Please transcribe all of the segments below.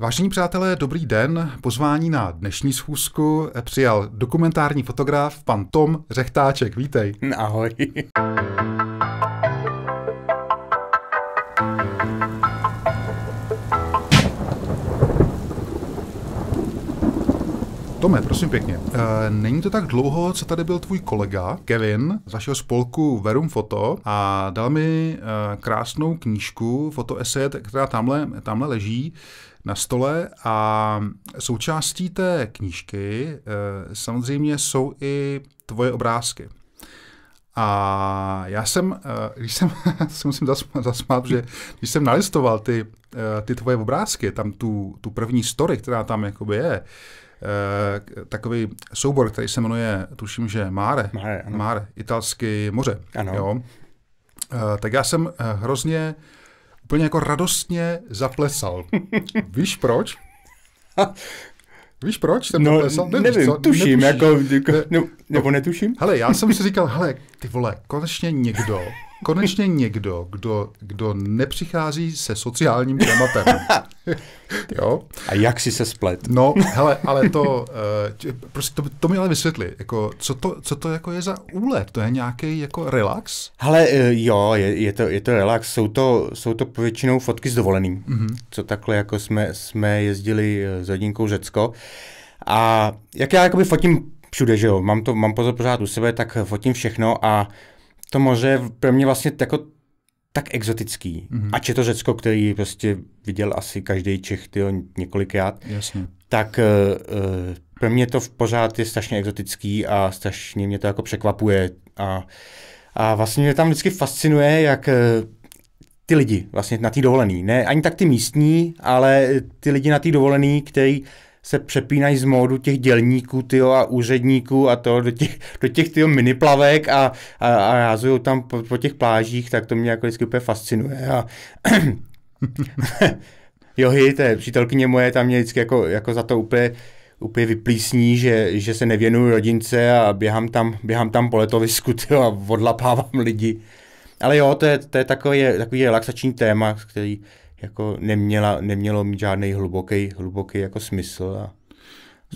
Vážení přátelé, dobrý den. Pozvání na dnešní schůzku přijal dokumentární fotograf pan Tom Řechtáček. Vítej. Ahoj. Tome, prosím pěkně, e, není to tak dlouho, co tady byl tvůj kolega Kevin z vašeho spolku Verum Foto a dal mi e, krásnou knížku, fotoeset, která tamhle, tamhle leží na stole a součástí té knížky eh, samozřejmě jsou i tvoje obrázky. A já jsem, eh, když jsem, se musím zasmát, zasmát, že když jsem nalistoval ty, eh, ty tvoje obrázky, tam tu, tu první story, která tam jakoby je, takový soubor, který se jmenuje, tuším, že Mare, Mare, Mare italsky moře. Ano. Jo? Tak já jsem hrozně úplně jako radostně zaplesal. Víš proč? Víš proč jsem no, plesal? Nevím, nevím co? tuším, netuším. jako, jako ne, nebo netuším. Hele, já jsem si říkal, hele, ty vole, konečně někdo konečně někdo, kdo, kdo nepřichází se sociálním tématem. jo? A jak si se splet? No, hele, ale to, uh, prostě to, to mi ale vysvětli, jako, co to, co to jako je za úlet? To je nějaký jako relax? Hele, eh, jo, je, je, to, je to relax, jsou to, jsou to povětšinou fotky z dovolený, mm-hmm. co takhle jako jsme, jsme jezdili eh, s hodinkou Řecko. A jak já jakoby fotím všude, že jo, mám, to, mám pozor pořád u sebe, tak fotím všechno a to moře je pro mě vlastně jako tak exotický. Mm-hmm. Ač je to Řecko, který prostě viděl asi každý Čech tyjo, několikrát, Jasně. tak uh, pro mě to v pořád je strašně exotický a strašně mě to jako překvapuje. A, a vlastně mě tam vždycky fascinuje, jak uh, ty lidi vlastně na té dovolený. Ne ani tak ty místní, ale ty lidi na té dovolený, který se přepínají z módu těch dělníků tyjo, a úředníků a to do těch, do těch tyjo, miniplavek a, a, a házují tam po, po, těch plážích, tak to mě jako vždycky úplně fascinuje. A Johy, je přítelkyně moje, tam mě vždycky jako, jako za to úplně úplně vyplísní, že, že se nevěnuju rodince a běhám tam, běhám tam po letovisku tyjo, a odlapávám lidi. Ale jo, to je, to je takový, takový relaxační téma, který, jako neměla, nemělo mít žádný hluboký, hluboký jako smysl. A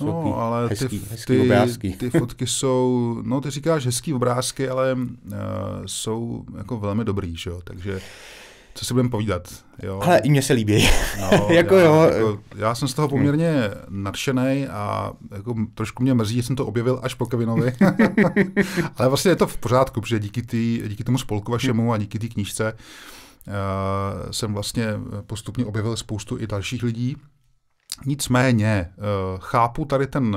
no, ale hezký, ty, hezký ty, obrázky. ty fotky jsou, no ty říkáš hezký obrázky, ale uh, jsou jako velmi dobrý, že jo, takže co si budeme povídat. Jo? Ale i mně se líbí. No, jako já, jo. Jako, já jsem z toho no. poměrně nadšený a jako trošku mě mrzí, že jsem to objevil až po Kevinovi. Ale vlastně je to v pořádku, protože díky, tý, díky tomu spolku vašemu a díky té knížce uh, Eh, jsem vlastně eh, postupně objevil spoustu i dalších lidí. Nicméně eh, chápu tady ten,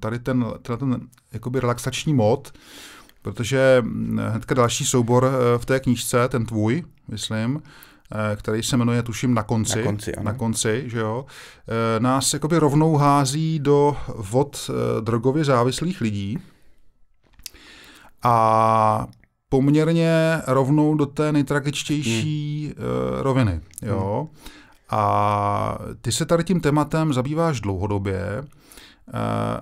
tady ten, tady ten jakoby relaxační mod, protože mm, hnedka další soubor v té knížce, ten tvůj, myslím, který se jmenuje, tuším, Na konci, na konci, ano. na konci že jo, nás jakoby rovnou hází do vod drogově závislých lidí. A poměrně rovnou do té nejtragičtější hmm. Eh, roviny. Jo? Hmm. A ty se tady tím tématem zabýváš dlouhodobě eh,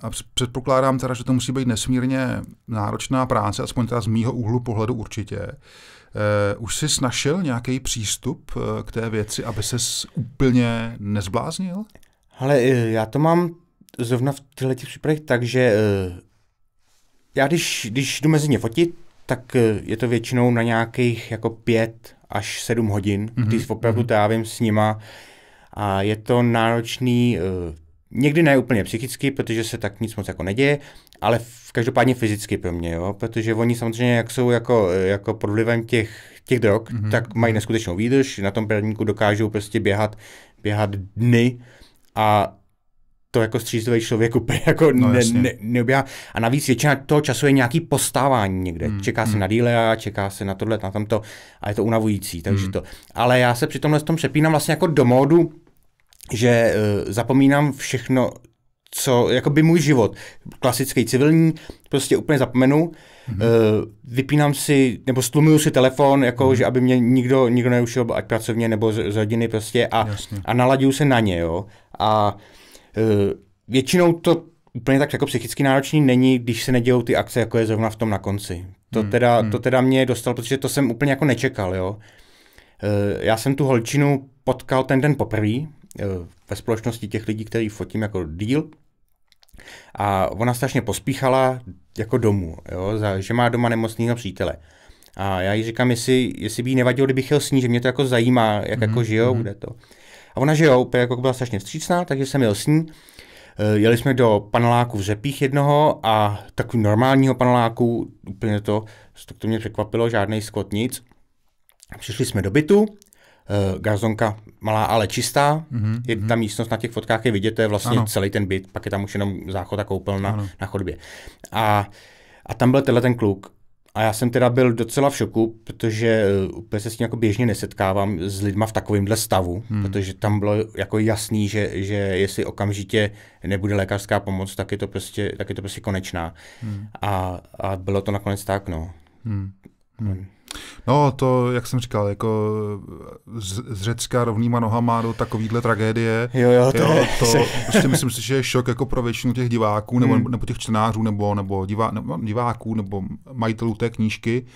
a předpokládám teda, že to musí být nesmírně náročná práce, aspoň teda z mýho úhlu pohledu určitě. Eh, už jsi snašel nějaký přístup k té věci, aby se úplně nezbláznil? Ale já to mám zrovna v těchto případech tak, že já když, když jdu mezi ně fotit, tak eh, je to většinou na nějakých jako pět až sedm hodin, mm-hmm. když opravdu mm-hmm. trávím s nima a je to náročný, eh, někdy ne úplně psychicky, protože se tak nic moc jako neděje, ale v, každopádně fyzicky pro mě, jo? protože oni samozřejmě, jak jsou jako, eh, jako pod vlivem těch, těch drog, mm-hmm. tak mají mhm. neskutečnou výdrž, na tom perníku dokážou prostě běhat, běhat dny a to jako střízlivý člověk úplně jako no, ne, ne, neobjá. A navíc většina toho času je nějaký postávání někde. Hmm. Čeká se hmm. na díle čeká se na tohle, na tamto a je to unavující. Takže hmm. to. Ale já se při tomhle tom přepínám vlastně jako do módu, že uh, zapomínám všechno, co, jako by můj život, klasický civilní, prostě úplně zapomenu, hmm uh, vypínám si, nebo stlumuju si telefon, jako, hmm že aby mě nikdo, nikdo neušel, ať pracovně nebo z, z rodiny prostě a, Jasně. a naladím se na ně, jo. A uh, Eh, většinou to úplně tak jako psychicky náročný není, když se nedějou ty akce, jako je zrovna v tom na konci. To, hmm, teda, hmm. to teda mě dostal, protože to jsem úplně jako nečekal, jo. Eh, já jsem tu holčinu potkal ten den poprvé eh, ve společnosti těch lidí, který fotím jako díl. A ona strašně pospíchala jako domů, jo, za, že má doma nemocného přítele. A já jí říkám, jestli, jestli by jí nevadilo, kdybych jel s ní, že mě to jako zajímá, jak mm-hmm. jako žijou, mm-hmm. kde to. A ona, že jo, úplně jako byla strašně vstřícná, takže jsem jel s ní. Eh, jeli jsme do paneláku v Řepích jednoho a takový normálního paneláku, úplně to, tak to mě překvapilo, žádný skot, nic. Přišli jsme do bytu, eh, garzonka malá, ale čistá. Mm-hmm. Je mhm. ta místnost na těch fotkách je vidět, to je vlastně ano. celý ten byt, pak je tam už jenom záchod a koupelna na chodbě. A, a tam byl tenhle ten kluk a já jsem teda byl docela v šoku, protože eh, úplně se s tím jako běžně nesetkávám s lidma v takovémhle stavu, hmm. protože tam bylo jako jasný, že, že jestli okamžitě nebude lékařská pomoc, tak je to prostě, tak je to prostě konečná. Hmm. A, a bylo to nakonec tak, no. Hmm. Hmm. No to, jak jsem říkal, jako z, z Řecka rovnýma nohama do takovýhle tragédie. Jo, jo, to, jo, je, to prostě myslím si, že je šok jako pro většinu těch diváků nebo, hmm. nebo těch čtenářů nebo, nebo, divá, diváků nebo majitelů té knížky.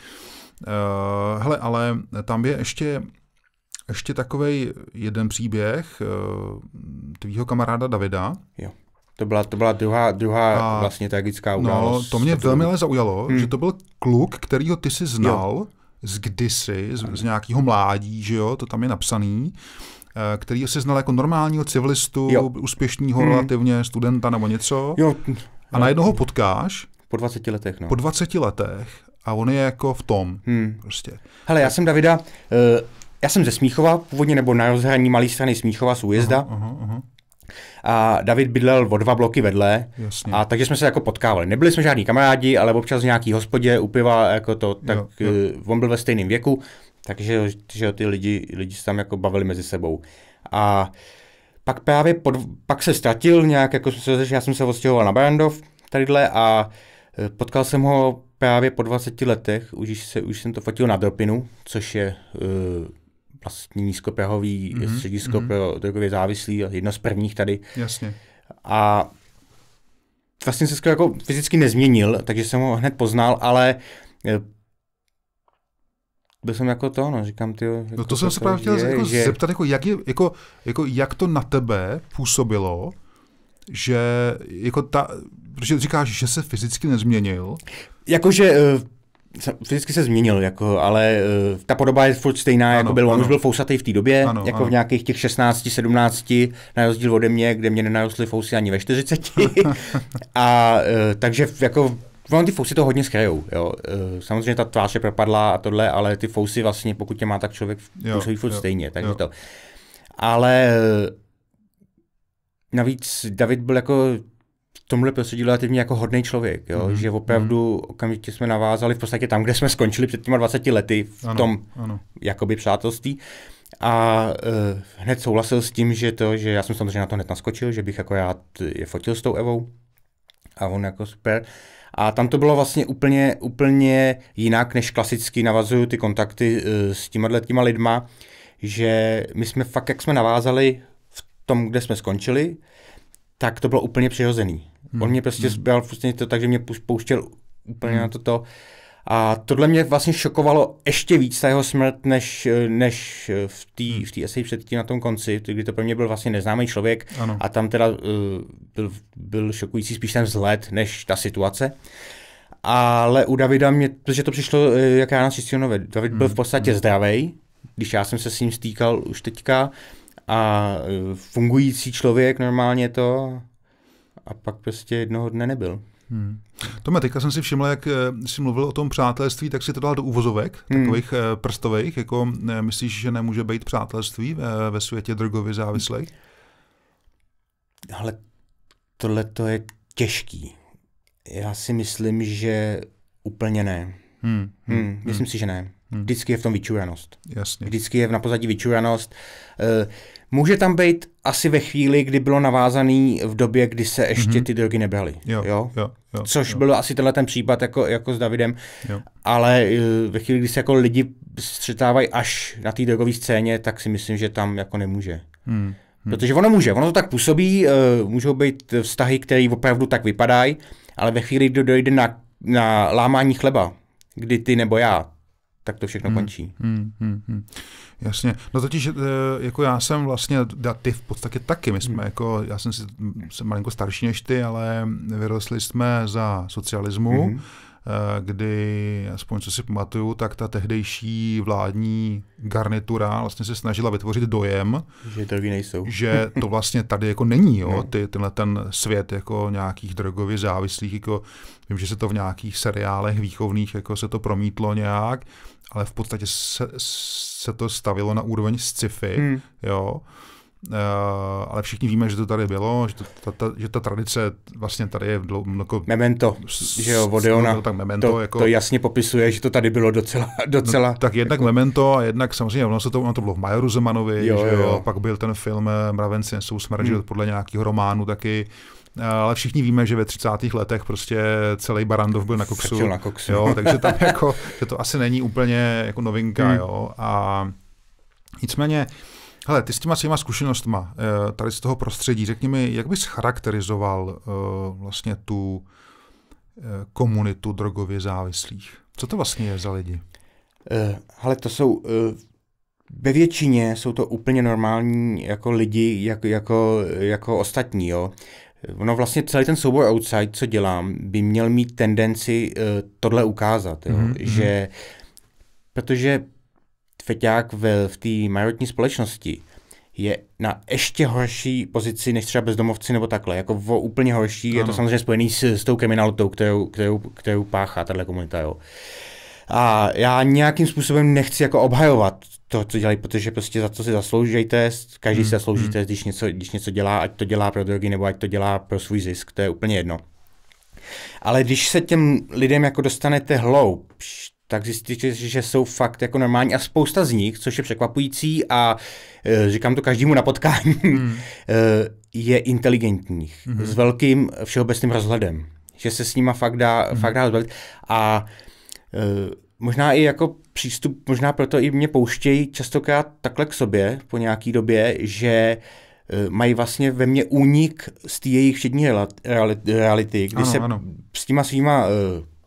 Uh, hele, ale tam je ještě ještě takový jeden příběh uh, tvýho kamaráda Davida. Jo. To byla, to byla druhá, druhá a, vlastně tragická no, událost. No, to mě velmi ale zaujalo, hmm. že to byl kluk, kterýho ty si znal. Jo z kdysi, z, z nějakého mládí, že jo, to tam je napsaný, eh, který se znal jako normálního civilistu, jo. úspěšného hmm. relativně, studenta nebo něco. Jo. A najednou no. ho potkáš. Po 20 letech, no. Po 20 letech a on je jako v tom. Hmm. Prostě. Hele, já jsem Davida, uh, já jsem ze Smíchova původně, nebo na rozhraní malý strany Smíchova z Újezda. Aha, aha, aha a David bydlel o dva bloky vedle. Jasně. A takže jsme se jako potkávali. Nebyli jsme žádní kamarádi, ale občas v nějaký hospodě upiva, jako to, tak jo, jo. Eh, on byl ve stejném věku, takže že ty lidi, lidi se tam jako bavili mezi sebou. A pak právě pod, pak se ztratil nějak, jako jsem se, já jsem se odstěhoval na Barandov tadyhle a eh, potkal jsem ho právě po 20 letech, už, se, už jsem to fotil na Dropinu, což je uh, vlastně nízkoprahový mm-hmm. středisko mm-hmm. pro drogově závislí, jedno z prvních tady. Jasně. A vlastně se skoro jako fyzicky nezměnil, takže jsem ho hned poznal, ale eh, byl jsem jako to, no, říkám ty. No, jako no to, to jsem se právě chtěl jako že... zeptat, jako jak, je, jako, jako jak to na tebe působilo, že jako ta, protože říkáš, že se fyzicky nezměnil. Jakože eh, Fyzicky se změnil, jako, ale uh, ta podoba je furt stejná, ano, jako byl. On už byl fousatý v té době, ano, jako ano. v nějakých těch 16, 17, na rozdíl ode mě, kde mě nenarostly fousy ani ve 40. a uh, takže jako On ty fousy to hodně skrajou, jo. Eh, samozřejmě ta tvář je propadla a tohle, ale ty fousy vlastně, pokud tě má tak člověk, působí furt jo, stejně, takže jo. to. Ale navíc David byl jako tomhle prostředí relativně jako hodný člověk, jo? Mm. že opravdu mhm. okamžitě jsme navázali v podstatě tam, kde jsme skončili před těma 20 lety v ano, tom ano. jakoby přátelství a uh, hned souhlasil s tím, že to, že já jsem samozřejmě na to hned naskočil, že bych jako já t- je fotil s tou Evou a on jako super. A tam to bylo vlastně úplně, úplně jinak, než klasicky navazuju ty kontakty uh, s těma těma lidma, že my jsme fakt, jak jsme navázali v tom, kde jsme skončili, tak to bylo úplně přirozený. Hmm. On mě prostě hmm. bral to tak, že mě pouštěl úplně hmm. na toto. To. A tohle mě vlastně šokovalo ještě víc, ta jeho smrt, než, než v té hmm. v tý předtím na tom konci, kdy to pro mě byl vlastně neznámý člověk ano. a tam teda uh, byl, byl šokující spíš ten vzhled, než ta situace. Ale u Davida mě, protože to přišlo eh, jak já na Čistionové, David byl v hmm. podstatě hmm. zdravý, když já jsem se s ním stýkal už teďka, a eh, fungující člověk normálně to a pak prostě jednoho dne nebyl. Hmm. Tome, teďka jsem si všiml, jak eh, jsi mluvil o tom přátelství, tak si to dal do uvozovek, hmm. takových eh, prstových, jako eh, myslíš, že nemůže být přátelství ve světě drogově závislých? Ale tohle to je těžký. Já si myslím, že úplně ne. Hmm. Hmm. Hmm. Myslím hmm. si, že ne. Hmm. Vždycky je v tom vyčuranost. Jasně. Vždycky je na pozadí vyčuranost. Uh, Může tam být asi ve chvíli, kdy bylo navázaný v době, kdy se ještě mhm. ty drogy nebrali. Jo, jo? Jo, jo, Což jo. byl asi tenhle ten případ jako, jako s Davidem. Jo. Ale uh, ve chvíli, kdy se jako lidi střetávají až na té drogové scéně, tak si myslím, že tam jako nemůže. Hmm. Hmm. Protože ono může, ono to tak působí, uh, můžou být vztahy, které opravdu tak vypadají, ale ve chvíli, kdy dojde na, na lámání chleba, kdy ty nebo já, tak to všechno hmm. končí. Hmm, hmm, hmm. Jasně. No totiž eh, jako já jsem vlastně, ty v podstatě taky, my jsme hmm. jako, já jsem si, jsem malinko starší než ty, ale vyrostli jsme za socialismu. Hmm Eh, kdy, aspoň co si pamatuju, tak ta tehdejší vládní garnitura vlastně se snažila vytvořit dojem, že drogy nejsou. Že to vlastně tady jako není, jo, no. ty, tenhle ten svět jako nějakých drogově závislých, jako vím, že se to v nějakých seriálech výchovných jako se to promítlo nějak, ale v podstatě se, se to stavilo na úroveň sci-fi, hmm. jo. Eh, ale všichni víme, že to tady bylo, že, to, ta, ta, že ta tradice vlastně tady je dlouho... Jako memento, s, že jo, Vodeona, no, tak memento, to, jako, to jasně popisuje, že to tady bylo docela... docela no, tak jednak jako, memento a jednak samozřejmě ono, se to, ono to bylo v Majoru Zemanovi, jo, že jo, jo. pak byl ten film eh, Mravenci jsou smrt, hmm. podle nějakého románu taky eh, ale všichni víme, že ve 30. letech prostě celý Barandov byl na koksu. na koksu. Jo, takže tam jako, že to asi není úplně jako novinka, hmm. jo. A nicméně Hele, ty s těma svýma zkušenostma eh, tady z toho prostředí, řekni mi, jak bys charakterizoval eh, vlastně tu eh, komunitu drogově závislých? Co to vlastně je za lidi? Hele, to jsou ve většině jsou to úplně normální jako lidi, jako, jako, jako ostatní, jo. No vlastně celý ten soubor outside, co dělám, by měl mít tendenci tohle ukázat, jo. Mm-hmm. že protože feťák v, v té majoritní společnosti je na ještě horší pozici než třeba bezdomovci nebo takhle. Jako v úplně horší, ano. je to samozřejmě spojený s, s tou kriminalitou, kterou, kterou, kterou páchá tahle komunita. Jo. A já nějakým způsobem nechci jako obhajovat to, co dělají, protože prostě za to si zasloužíte. každý hmm. si mm, zasloužíte, hmm. když něco, když něco dělá, ať to dělá pro drogy nebo ať to dělá pro svůj zisk, to je úplně jedno. Ale když se těm lidem jako dostanete hloub, tak zjistíte, že jsou fakt jako normální a spousta z nich, což je překvapující a e, říkám to každému na potkání, mm. e, je inteligentních, mm. s velkým všeobecným rozhledem, že se s nima fakt dá, mm. fakt dá rozhledat a e, možná i jako přístup, možná proto i mě pouštějí častokrát takhle k sobě po nějaký době, že e, mají vlastně ve mně únik z té jejich všední reality, kdy ano, se ano. s těma svýma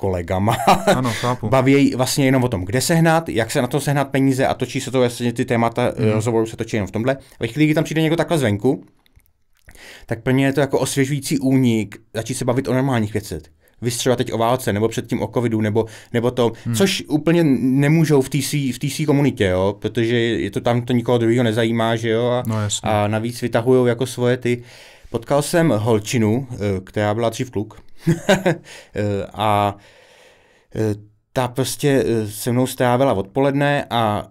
kolegama. Ano, chápu. Baví vlastně jenom o tom, kde sehnat, jak se na to sehnat peníze a točí se to, vlastně ty témata mm. rozhovoru se točí jenom v tomhle. Ve chvíli, kdy tam přijde někdo takhle zvenku, tak pro mě je to jako osvěžující únik začít se bavit o normálních věcech Vystřelovat teď o válce, nebo předtím o covidu, nebo, nebo to, hmm. což úplně nemůžou v té v komunitě, jo, protože je to tam to nikoho druhého nezajímá, že jo, a, no, a navíc vytahují jako svoje ty. Potkal jsem holčinu, eh, která byla dřív kluk, Eh, a eh, ta prostě eh, se mnou strávila odpoledne a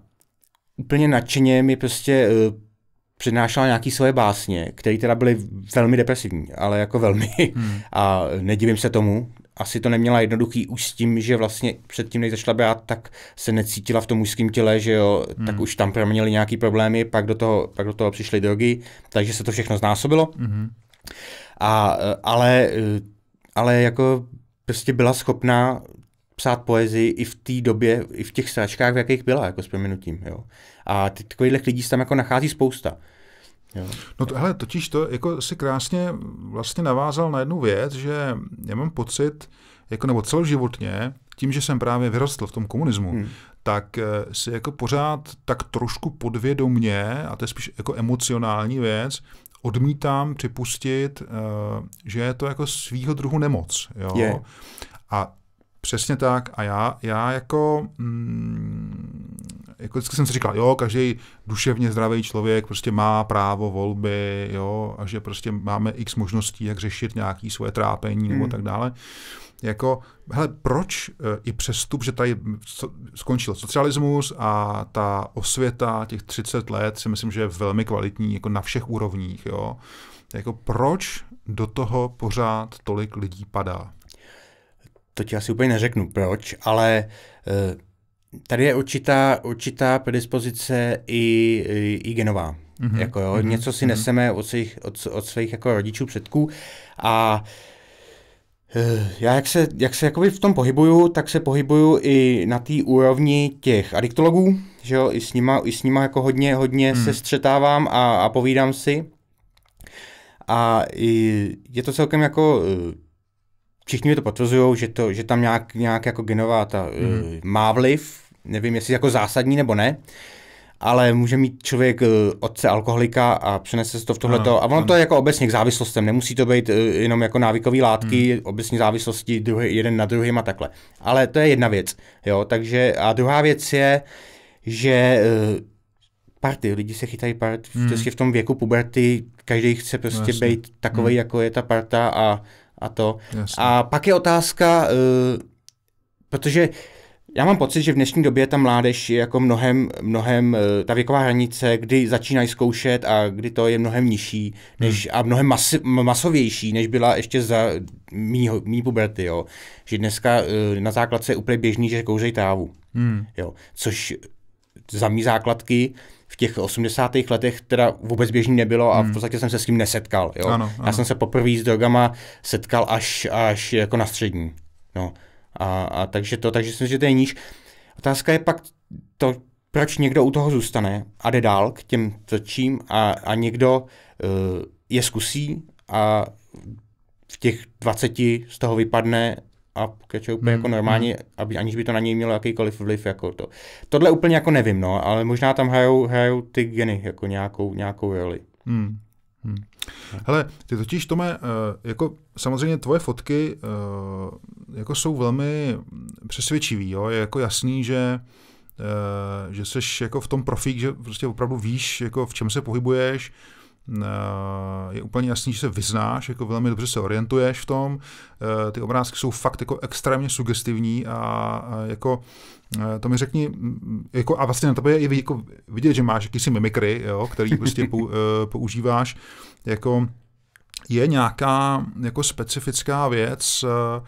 úplně nadšeně mi prostě přednášela nějaký svoje básně, které teda byly velmi depresivní, ale jako velmi. Hmm. A nedivím se tomu. Asi to neměla jednoduchý už s tím, že vlastně předtím, než začala brát, tak se necítila v tom mužském těle, že jo, hmm. tak už tam proměnili nějaký problémy, pak do, toho, pak do toho přišly drogy, takže se to všechno znásobilo. Hmm. A, ale ale jako prostě byla schopná psát poezii i v té době, i v těch sračkách, v jakých byla, jako s proměnutím, jo. A ty, takových lidí se tam jako nachází spousta. Jo. No to, hele, totiž to jako si krásně vlastně navázal na jednu věc, že já mám pocit, jako nebo celoživotně, tím, že jsem právě vyrostl v tom komunismu, hmm. tak eh, si jako pořád tak trošku podvědomně, a to je spíš jako emocionální věc, odmítám připustit, eh, že je to jako svýho druhu nemoc. Jo? Je. A přesně tak. A já, já jako, mm, jako vždycky jsem si říkal, jo, každý duševně zdravý člověk prostě má právo volby, jo, a že prostě máme x možností, jak řešit nějaké svoje trápení hmm. nebo tak dále jako, hele, proč eh, i přestup, že tady skončil socialismus a ta osvěta těch 30 let si myslím, že je velmi kvalitní jako na všech úrovních, jo. Jako proč do toho pořád tolik lidí padá? To ti asi úplně neřeknu proč, ale eh, tady je určitá, určitá predispozice i, i, i genová. Mm-hmm. Jako jo, mm-hmm. něco si mhm. neseme od svých, od, od svých jako rodičů, předků a uh, Eh, já jak se, jak se jakoby v tom pohybuju, tak se pohybuju i na té úrovni těch adiktologů, že jo, i s nima, i s nima jako hodně, hodně hmm. se střetávám a, a povídám si. A je to celkem jako, eh, všichni mi to potvrzují, že, to, že tam nějak, nějak jako genová ta eh, hmm. má vliv, nevím, jestli jako zásadní nebo ne, ale může mít člověk eh, otce alkoholika a přenese se to v tohleto. No, a ono to je jako obecně k závislostem, nemusí to být eh, jenom jako návykové látky, hmm. obecně závislosti druhý, jeden na druhým a takhle. Ale to je jedna věc, jo, takže a druhá věc je, že eh, party, lidi se chytají part, hmm. prostě v tom věku puberty, každý chce prostě Jasně. být takový, hmm. jako je ta parta a, a to. Jasně. A pak je otázka, protože já mám pocit, že v dnešní době ta mládež je jako mnohem, mnohem eh, ta věková hranice, kdy začínají zkoušet a kdy to je mnohem nižší než, hmm. a mnohem mas, masovější, než byla ještě za mý, mý puberty. Jo. Že dneska eh, na základce je úplně běžný, že kouřejí trávu. Hmm. Jo. Což za mý základky v těch 80. letech teda vůbec běžný nebylo a v hmm. podstatě jsem se s tím nesetkal. Jo. Ano, ano. Já jsem se poprvé s drogama setkal až, až jako na střední. No. A, a takže to, takže si myslím, že to je níž. Otázka je pak to, proč někdo u toho zůstane a jde dál k těm tvrdším a, a někdo uh, je zkusí a v těch 20 z toho vypadne a pokračuje úplně hmm. jako normálně, hmm. aby, aniž by to na něj mělo jakýkoliv vliv. Jako to. Tohle úplně jako nevím, no, ale možná tam hrajou, hrajou ty geny jako nějakou, nějakou roli. Hmm. Hmm. Hele, ty totiž, Tome, eh, jako samozřejmě tvoje fotky eh, jako jsou velmi přesvědčivý, jo? je jako jasný, že eh, že jsi jako v tom profík, že prostě opravdu víš, jako v čem se pohybuješ, je úplně jasný, že se vyznáš, jako velmi dobře se orientuješ v tom. Ty obrázky jsou fakt jako extrémně sugestivní a jako Eh, to mi řekni, jako, a vlastně na tebe je jako vidět, že máš jakýsi mimikry, jo, který prostě pou, eh, používáš, jako je nějaká jako specifická věc, eh,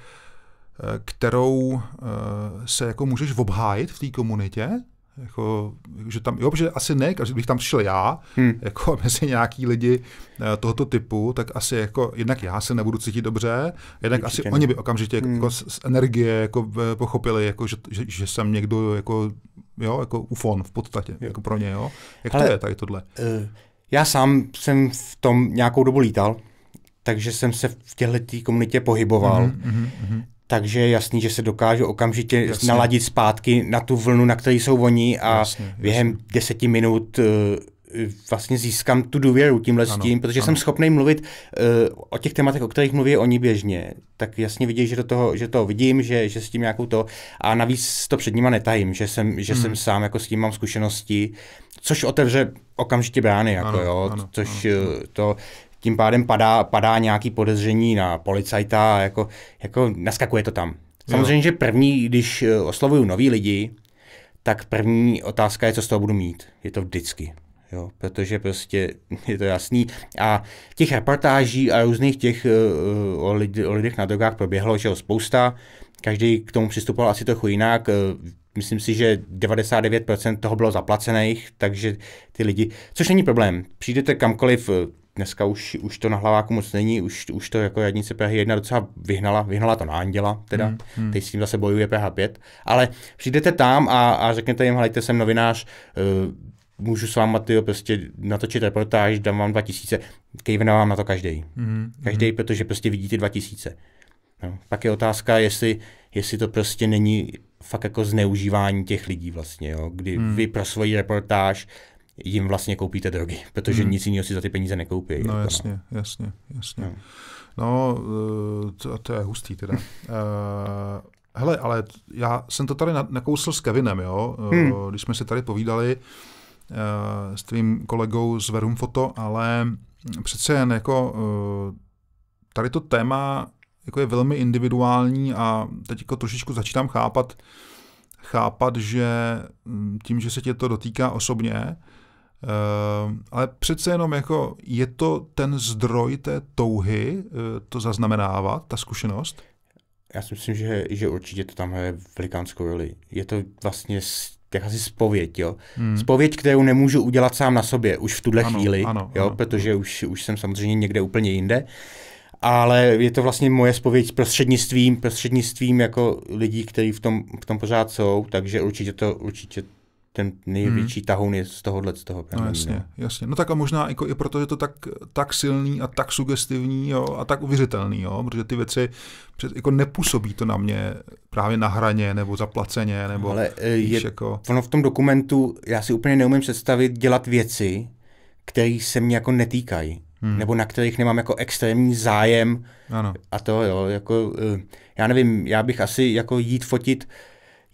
kterou se jako můžeš obhájit v té komunitě, jako, že tam, jo, protože asi ne, když bych tam šel já, hmm. jako mezi nějaký lidi eh, tohoto typu, tak asi jako, jednak já se nebudu cítit dobře, jednak Určitě asi ne. oni by okamžitě jako hmm. jako z, z energie jako eh, pochopili, jako, že, že, že jsem někdo jako, jo, jako ufon v podstatě, jo. jako pro ně, jo. Jak Ale, to je tady tohle? Eh, já sám jsem v tom nějakou dobu lítal, takže jsem se v těchto komunitě pohyboval. Mm-hmm, mm-hmm takže je jasný, že se dokážu okamžitě jasný. naladit zpátky na tu vlnu, na které jsou oni a jasný, během deseti minut uh, vlastně získám tu důvěru tímhle ano, s tím, protože ano. jsem schopný mluvit uh, o těch tématech, o kterých mluví oni běžně, tak jasně vidí, že do toho, že to vidím, že, že s tím nějakou to a navíc to před nima netajím, že jsem, že hmm. jsem sám jako s tím mám zkušenosti, což otevře okamžitě brány, jako ano, jo, ano, což ano. Eh, to tím pádem padá, padá nějaký podezření na policajta, jako, jako naskakuje to tam. Samozřejmě, jo. že první, když eh, oslovuju nový lidi, tak první otázka je, co z toho budu mít. Je to vždycky. Jo, protože prostě je to jasný. A těch reportáží a různých těch uh, o, lidi, o lidech na drogách proběhlo že spousta. Každý k tomu přistupoval asi trochu jinak. Myslím si, že 99% toho bylo zaplacených, takže ty lidi, což není problém. Přijdete kamkoliv dneska už, už to na hlaváku moc není, už, už to jako jednice PH1 docela vyhnala, vyhnala to na Anděla, teda, hmm, hmm. teď s tím zase bojuje PH5, ale přijdete tam a, a řeknete jim, hlejte, jsem novinář, uh, můžu s váma tyjo, prostě natočit reportáž, dám vám 2000, kejvne vám na to každý. Hmm, každý, hmm. protože prostě vidíte 2000. No. Pak je otázka, jestli, jestli to prostě není fakt jako zneužívání těch lidí vlastně, jo? kdy hmm. vy pro svoji reportáž jim vlastně koupíte drogy, protože hmm. nic jiného si za ty peníze nekoupí. No jako jasně, no. jasně, jasně. Hmm. No, no to, to je hustý teda. uh, hele, ale já jsem to tady nakousl s Kevinem, jo, eh, hmm. když jsme si tady povídali uh, s tvým kolegou z Verum Foto, ale přece jen jako uh, tady to téma jako je velmi individuální a teď jako trošičku začínám chápat, chápat, že hm, tím, že se tě to dotýká osobně, Eh, ale přece jenom jako je to ten zdroj té touhy eh, to zaznamenávat, ta zkušenost? Já si myslím, že, že určitě to tam je velikánskou roli. Je to vlastně jak asi zpověď, jo. Hmm. Zpověď, kterou nemůžu udělat sám na sobě už v tuhle ano, chvíli, ano, jo, ano. protože už, už jsem samozřejmě někde úplně jinde. Ale je to vlastně moje spověď prostřednictvím, prostřednictvím jako lidí, kteří v tom, v tom pořád jsou, takže určitě to, určitě ten největší hmm. tahoun je z tohohle z toho. No jasně, no. jasně. No tak a možná jako i proto, že to tak, tak silný a tak sugestivní jo, a tak uvěřitelný, jo, protože ty věci před, jako nepůsobí to na mě právě na hraně nebo zaplaceně. Nebo, Ale e, je, jako... ono v tom dokumentu, já si úplně neumím představit dělat věci, které se mě jako netýkají. Hmm. nebo na kterých nemám jako extrémní zájem ano. a to jo, jako e, já nevím, já bych asi jako jít fotit uh,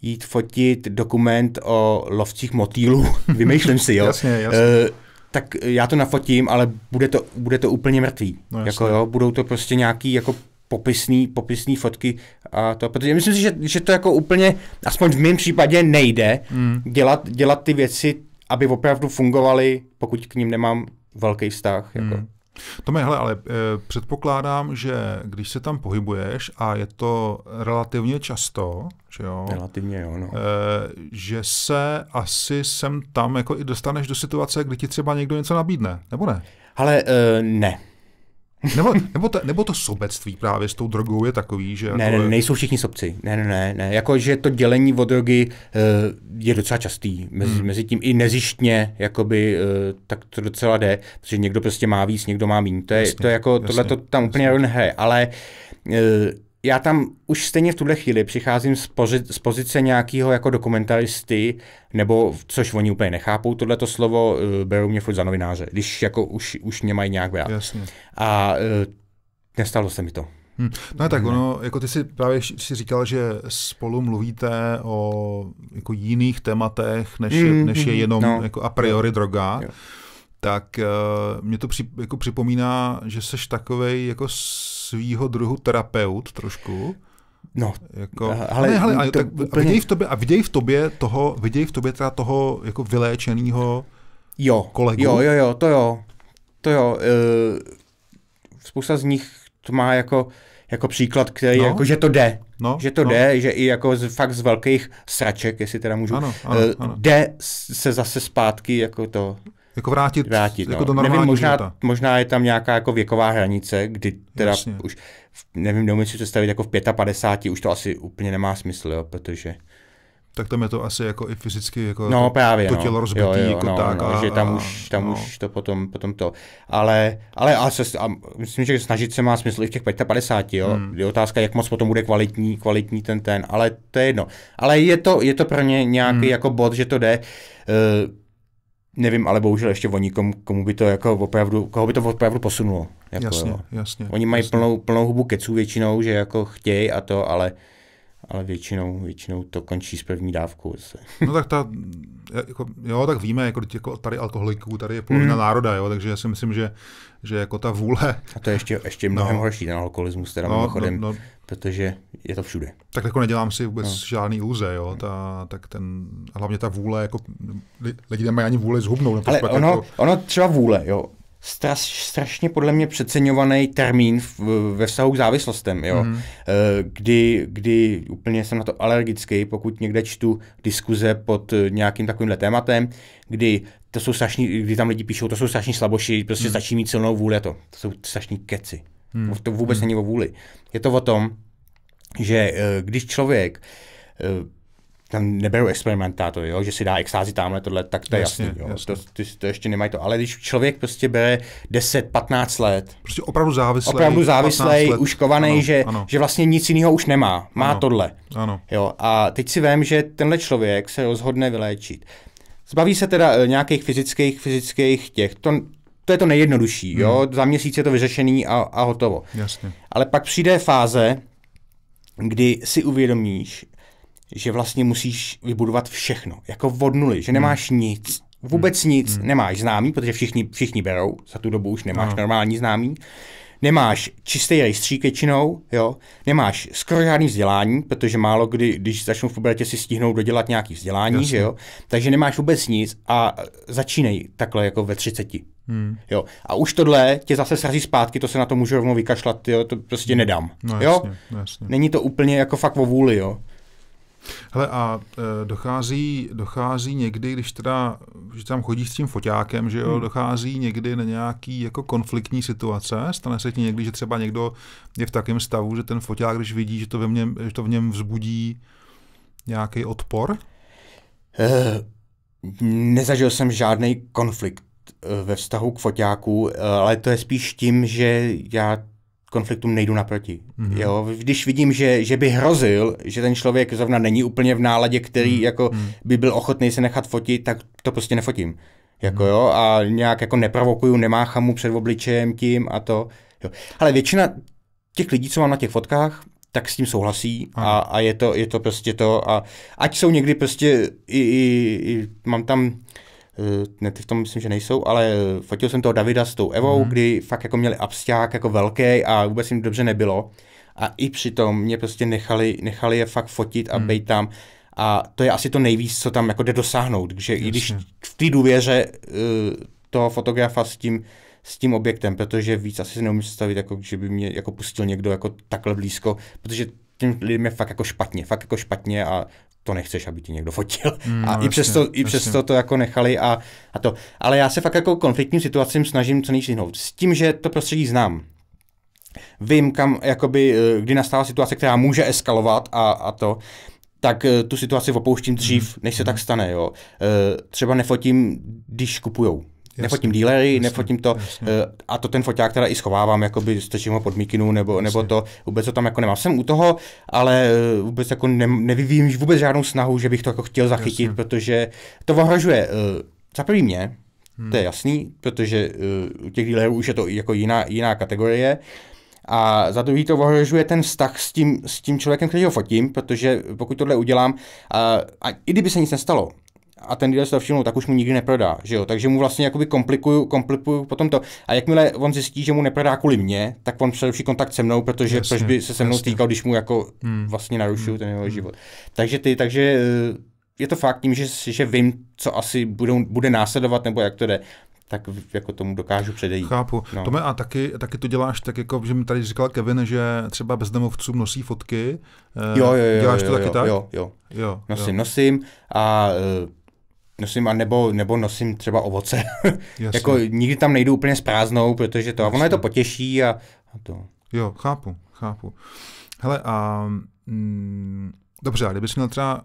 jít fotit dokument o lovcích motýlů, vymýšlím si, jo. jasně, jasně. E, tak já to nafotím, ale bude to, bude to úplně mrtvý. No, jasně. jako, jo, budou to prostě nějaký jako popisný, popisný fotky a to, protože myslím si, že, že to jako úplně, aspoň v mém případě nejde mm. dělat, dělat ty věci, aby opravdu fungovaly, pokud k ním nemám velký vztah. Jako. Mm. Tome, hele, ale e, předpokládám, že když se tam pohybuješ a je to relativně často, že jo? Relativně jo, no. E, že se asi sem tam jako i dostaneš do situace, kdy ti třeba někdo něco nabídne, nebo ne? Ale e, eh, ne, nebo, nebo, to, nebo to sobectví právě s tou drogou je takový, že... Ne, jako... ne, nejsou všichni sobci. Ne, ne, ne. ne. Jakože to dělení od drogy eh, je docela častý. Mezi, hmm. mezi tím i nezištně, jakoby, eh, tak to docela jde, protože někdo prostě má víc, někdo má méně. To je, jasně, to je jako, tohle to tam úplně nehraje. Ale eh, já tam už stejně v tuhle chvíli přicházím z, poři- z pozice nějakého jako dokumentaristy, nebo což oni úplně nechápou tohleto slovo, eh, berou mě furt za novináře, když jako už, už mě mají nějak brát. Jasně. A eh, nestalo se mi to. Hmm. No tak, ono, jako ty si právě si říkal, že spolu mluvíte o jako jiných tématech, než, mm, než je mhm. jenom no. jako a priori droga. Jo. Tak uh, eh, mě to při, jako připomíná, že seš takovej jako s, svýho druhu terapeut trošku. No, jako, ale, ne, hele, ale to, tak úplně... viděj v tobě, a viděj v tobě toho, viděj v tobě teda toho jako vyléčeného jo, kolegu. Jo, jo, jo, to jo. To jo. Uh, spousta z nich to má jako, jako příklad, který no. jako, že to jde. No, že to no. jde, že i jako z, fakt z velkých sraček, jestli teda můžu, ano, eh, ano, ano. jde se zase zpátky jako to jako vrátit, vrátit jako no. do normálního nevím, možná, života. možná je tam nějaká jako věková hranice, kdy teda Jasně. už, nevím, neumím si představit, jako v 55 už to asi úplně nemá smysl, jo, protože... Tak tam je to asi jako i fyzicky jako no, jako právě, to no. rozbitý, jo, jo, jako no, tak. No, a, že tam, už, tam no. už to potom, potom to. Ale, ale a se, a myslím, že snažit se má smysl i v těch 55, jo. Hmm. Je otázka, jak moc potom bude kvalitní, kvalitní ten ten, ale to je jedno. Ale je to, je to pro ně nějaký hmm. jako bod, že to jde. Uh, nevím, ale bohužel ještě o nikom, komu by to jako opravdu, koho by to opravdu posunulo. Jako, jasně, jo. jasně. Oni mají jasně. Plnou, plnou hubu keců většinou, že jako chtějí a to, ale ale většinou, většinou to končí s první dávkou. No tak ta, jako, jo, tak víme, jako, jako tady alkoholiků, tady je polovina hmm. národa, jo, takže já si myslím, že, že jako ta vůle... A to je ještě, ještě no. mnohem no. horší, ten alkoholismus, teda no, no mimochodem, no, no. protože je to všude. Tak jako nedělám si vůbec no. žádný iluze, jo, ta, tak ten, hlavně ta vůle, jako lidi nemají ani vůle zhubnout. Ale ono, jako... ono třeba vůle, jo, straš, strašně podle mě přeceňovaný termín v, ve vztahu k závislostem, jo? Mm. Kdy, kdy úplně jsem na to alergický, pokud někde čtu diskuze pod eh, nějakým takovýmhle tématem, kdy to jsou strašní, kdy tam lidi píšou, to jsou strašní slaboši, prostě mm. stačí mít silnou vůli to. To jsou strašní keci. Mm. To vůbec mm. není o vůli. Je to o tom, že eh, když člověk tam neberou experimentátor, jo? že si dá extázi tamhle tohle, tak to je jasný. jasný, jo? jasný. To, ty, to, ještě nemají to. Ale když člověk prostě bere 10, 15 let. Prostě opravdu závislý. Opravdu závislý, uškovaný, ano, že, ano. že vlastně nic jiného už nemá. Má ano, tohle. Ano. Jo? A teď si vím, že tenhle člověk se rozhodne vyléčit. Zbaví se teda eh, nějakých fyzických, fyzických těch. To, to je to nejjednodušší, hmm. jo? Za měsíc je to vyřešený a, a hotovo. Jasně. Ale pak přijde fáze, kdy si uvědomíš, že vlastně musíš vybudovat všechno, jako od nuly, že nemáš hmm. nic, vůbec hmm. nic, hmm. nemáš známý, protože všichni, všichni berou, za tu dobu už nemáš no. normální známý, nemáš čistý rejstřík většinou, jo, nemáš skoro žádný vzdělání, protože málo kdy, když začnou v pobratě si stihnout dodělat nějaký vzdělání, že jo, takže nemáš vůbec nic a začínej takhle jako ve třiceti, Hmm. Jo. A už tohle tě zase srazí zpátky, to se na to můžu rovnou vykašlat, jo, to prostě hmm. nedám. No, jasně, jo? Jasně. Není to úplně jako fakt o vůli, jo. Hele a e, dochází, dochází někdy, když teda, že tam chodíš s tím foťákem, že jo, hmm. dochází někdy na nějaký jako konfliktní situace, stane se ti někdy, že třeba někdo je v takém stavu, že ten foťák, když vidí, že to, ve mně, že to v něm vzbudí nějaký odpor? Uh, nezažil jsem žádný konflikt e, ve vztahu k foťáku, ale to je spíš tím, že já konfliktům nejdu naproti. Mm-hmm. Jo, když vidím, že, že by hrozil, že ten člověk zrovna není úplně v náladě, který mm-hmm. jako mhm. by byl ochotný se nechat fotit, tak to prostě nefotím. Jako mm-hmm. jo, a nějak jako neprovokuju, nemáchám mu před obličejem tím a to. Jo. Ale většina těch lidí, co mám na těch fotkách, tak s tím souhlasí a, a je, to, je to prostě to. A ať jsou někdy prostě i, i, i mám tam Eh, ne, ty v tom myslím, že nejsou, ale eh, fotil jsem toho Davida s tou Evou, mm. kdy fakt jako měli absťák jako velký a vůbec jim dobře nebylo. A i přitom mě prostě nechali, nechali je fakt fotit a mm. být tam. A to je asi to nejvíc, co tam jako jde dosáhnout, Takže i když v té důvěře uh, toho fotografa s tím, s tím objektem, protože víc asi si neumím stavit, jako, že by mě jako pustil někdo jako takhle blízko, protože těm lidem je fakt jako špatně, fakt jako špatně a to nechceš, aby ti někdo fotil. Mm, a no, i, přesto, vlastně, i přesto to jako nechali a, a to. Ale já se fakt jako konfliktním situacím snažím co nejšlihnout. S tím, že to prostředí znám. Vím, kam, jakoby, eh, kdy nastává situace, která může eskalovat a, a to tak eh, tu situaci opouštím dřív, hmm. než se tak stane. Jo. Eh, třeba nefotím, když kupujou. Jasně. nefotím dílery, Jasně. nefotím to. Jasně. Eh, a to ten foťák teda i schovávám, jakoby stačím ho pod mikinu nebo, nebo to. Vůbec to tam jako nemám. Jsem u toho, ale eh, vůbec jako ne, nevyvím vůbec žádnou snahu, že bych to jako chtěl zachytit, Jasně. protože to ohrožuje uh, za prvý mě, hmm. to je hmm. jasný, protože uh, u těch dílerů už je to jako jiná, jiná kategorie. A za druhý to ohrožuje ten vztah s tím, s tím člověkem, který ho fotím, protože pokud tohle udělám, a, a i kdyby se nic nestalo, a ten dealer se to všiml, tak už mu nikdy neprodá, že jo? Takže mu vlastně jakoby komplikuju, komplikuju potom to. A jakmile on zjistí, že mu neprodá kvůli mně, tak on přeruší kontakt se mnou, protože jasně, proč by se se mnou jasně. týkal, když mu jako hmm. vlastně narušuju hmm. ten jeho hmm, hmm. život. Takže ty, takže eh, je to fakt tím, že, že vím, co asi budou, bude následovat, nebo jak to jde, tak jako tomu dokážu předejít. Chápu. No. Tome, a taky, taky to děláš tak, jako, že mi tady říkal Kevin, že třeba bezdomovcům nosí fotky. Eh, jo, jo, jo. Děláš jo, to jo, taky jo, tak? Jo, jo. jo nosím, jo. nosím a eh, nosím, a nebo, nebo nosím třeba ovoce. jako nikdy tam nejdu úplně s prázdnou, protože to, Jasně. a ono je to potěší a, a to. Jo, chápu, chápu. Hele, a mm, dobře, a kdybys měl třeba,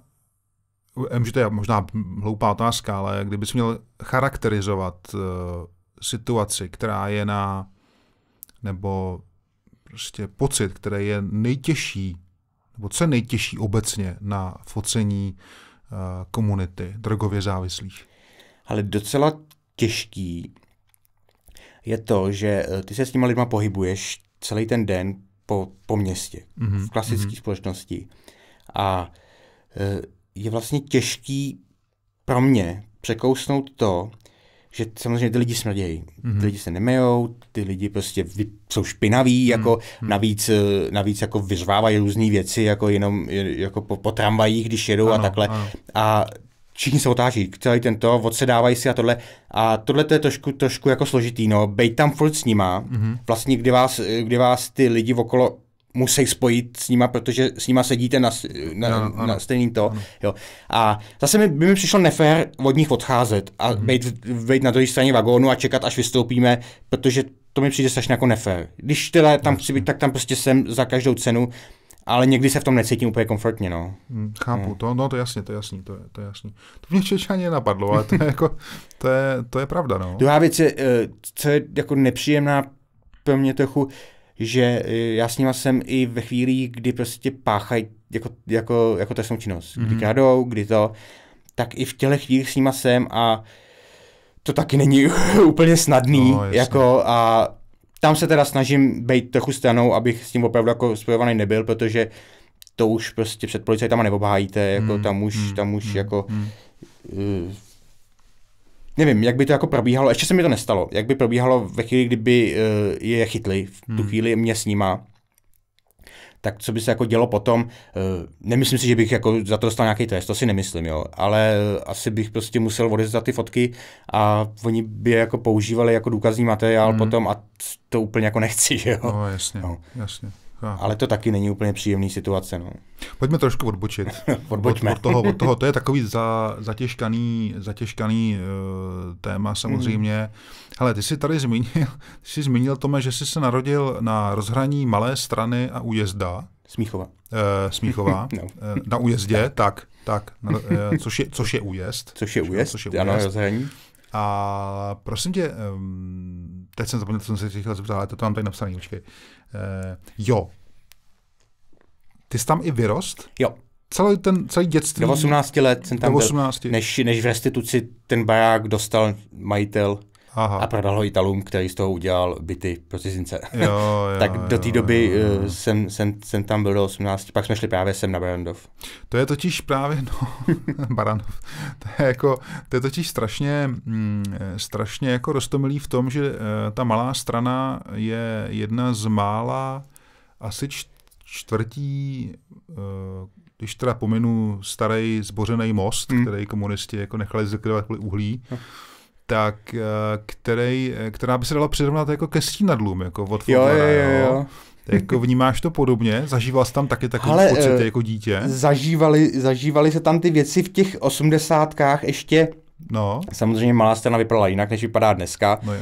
vím, že to je možná hloupá otázka, ale kdybys měl charakterizovat uh, situaci, která je na, nebo prostě pocit, který je nejtěžší, nebo co je nejtěžší obecně na focení uh, Eh, komunity drogově závislých? Ale docela těžký je to, že eh, ty se s těma lidma pohybuješ celý ten den po, po městě, mm-hmm. v klasické mm-hmm. společnosti. A eh, je vlastně těžký pro mě překousnout to, že samozřejmě ty lidi smrdějí, mm-hmm. ty mhm. lidi se nemejou, ty lidi prostě vy, jsou špinaví, mhm. jako mm-hmm. navíc, eh, navíc jako vyřvávají různé věci, jako jenom jako po, po tramvajích, když jedou ano, a takhle. Ano. A všichni se otáží, celý tento, odsedávají si a tohle. A tohle to je trošku, trošku jako složitý, no, bejt tam furt s nima, mm-hmm. vlastně kdy vás, kdy vás ty lidi okolo musí spojit s nima, protože s nima sedíte na, na, no, ano, na stejný to. Jo. A zase mi, by mi přišlo nefér od nich odcházet a hmm. být, na druhé straně vagónu a čekat, až vystoupíme, protože to mi přijde strašně jako nefér. Když teda tam chci být, tak tam prostě jsem za každou cenu, ale někdy se v tom necítím úplně komfortně, no. Hmm, chápu, no. to, no to jasně, to jasný, to je, to je jasný. To mě včetně ani nenapadlo, ale to je, jako, to je, to je pravda, no. Druhá věc je, eh, co je jako nepříjemná pro mě trochu, že e, já s nima jsem i ve chvíli, kdy prostě páchají jako, jako, jako trestnou činnost, mm-hmm. kdy mhm. kradou, kdy to, tak i v těle chvíli s nima jsem a to taky není úplně snadný, no, jako a tam se teda snažím být trochu stranou, abych s tím opravdu jako spojovaný nebyl, protože to už prostě před policajtama neobhájíte, jako mm, tam už, mm, tam už mm, jako mm nevím, jak by to jako probíhalo, ještě se mi to nestalo, jak by probíhalo ve chvíli, kdyby eh, je chytli, v tu hmm. chvíli mě snímá, tak co by se jako dělo potom, eh, nemyslím si, že bych jako za to dostal nějaký trest, to si nemyslím, jo, ale asi bych prostě musel odezdat ty fotky a oni by je jako používali jako důkazní materiál hmm. potom a to úplně jako nechci, že jo. No, jasně, no. jasně. No. Ale to taky není úplně příjemný situace. No. Pojďme trošku odbočit. Odbočme. Od, od, toho, od toho, to je takový za, zatěžkaný, zatěžkaný uh, téma samozřejmě. Mm. Hele, ty jsi tady zmínil, ty jsi zmínil Tome, že jsi se narodil na rozhraní malé strany a újezda. Smíchova. Uh, eh, Smíchova. no. uh, na újezdě, tak, tak, na, uh, což, je, což je újezd. Což je újezd, což je újezd. ano, rozhraní. A prosím tě, um, teď jsem zapomněl, co jsem se chtěl zeptat, ale to, to mám tady napsané, počkej. Uh, Uh, jo. Ty jsi tam i vyrost? Jo. Celý, ten, celý dětství? Do 18 let jsem tam 18. Byl, než, než v restituci ten barák dostal majitel Aha. a prodal ho Italům, který z toho udělal byty pro cizince. Jo, jo, tak do té doby jo, jo. Eh, jsem, jsem, jsem tam byl do 18, pak jsme šli právě sem na Barandov. To je totiž právě, no, Barandov, to je, jako, to je totiž strašně, mm, eh, strašně jako roztomilý v tom, že uh, ta malá strana je jedna z mála asi čtvrtí uh, když teda pominu starý zbořený most, mm. který komunisti jako nechali zlikvidovat kvůli uhlí, no tak eh, který, eh, která by se dala přirovnat jako ke stínadlům, jako od jo, jo, jo, jo. Jako vnímáš to podobně? Zažíval jsi tam taky takové Ale, pocity eh, jako dítě? Zažívali, zažívali se tam ty věci v těch osmdesátkách ještě No. Samozřejmě malá strana vypadala jinak, než vypadá dneska. No,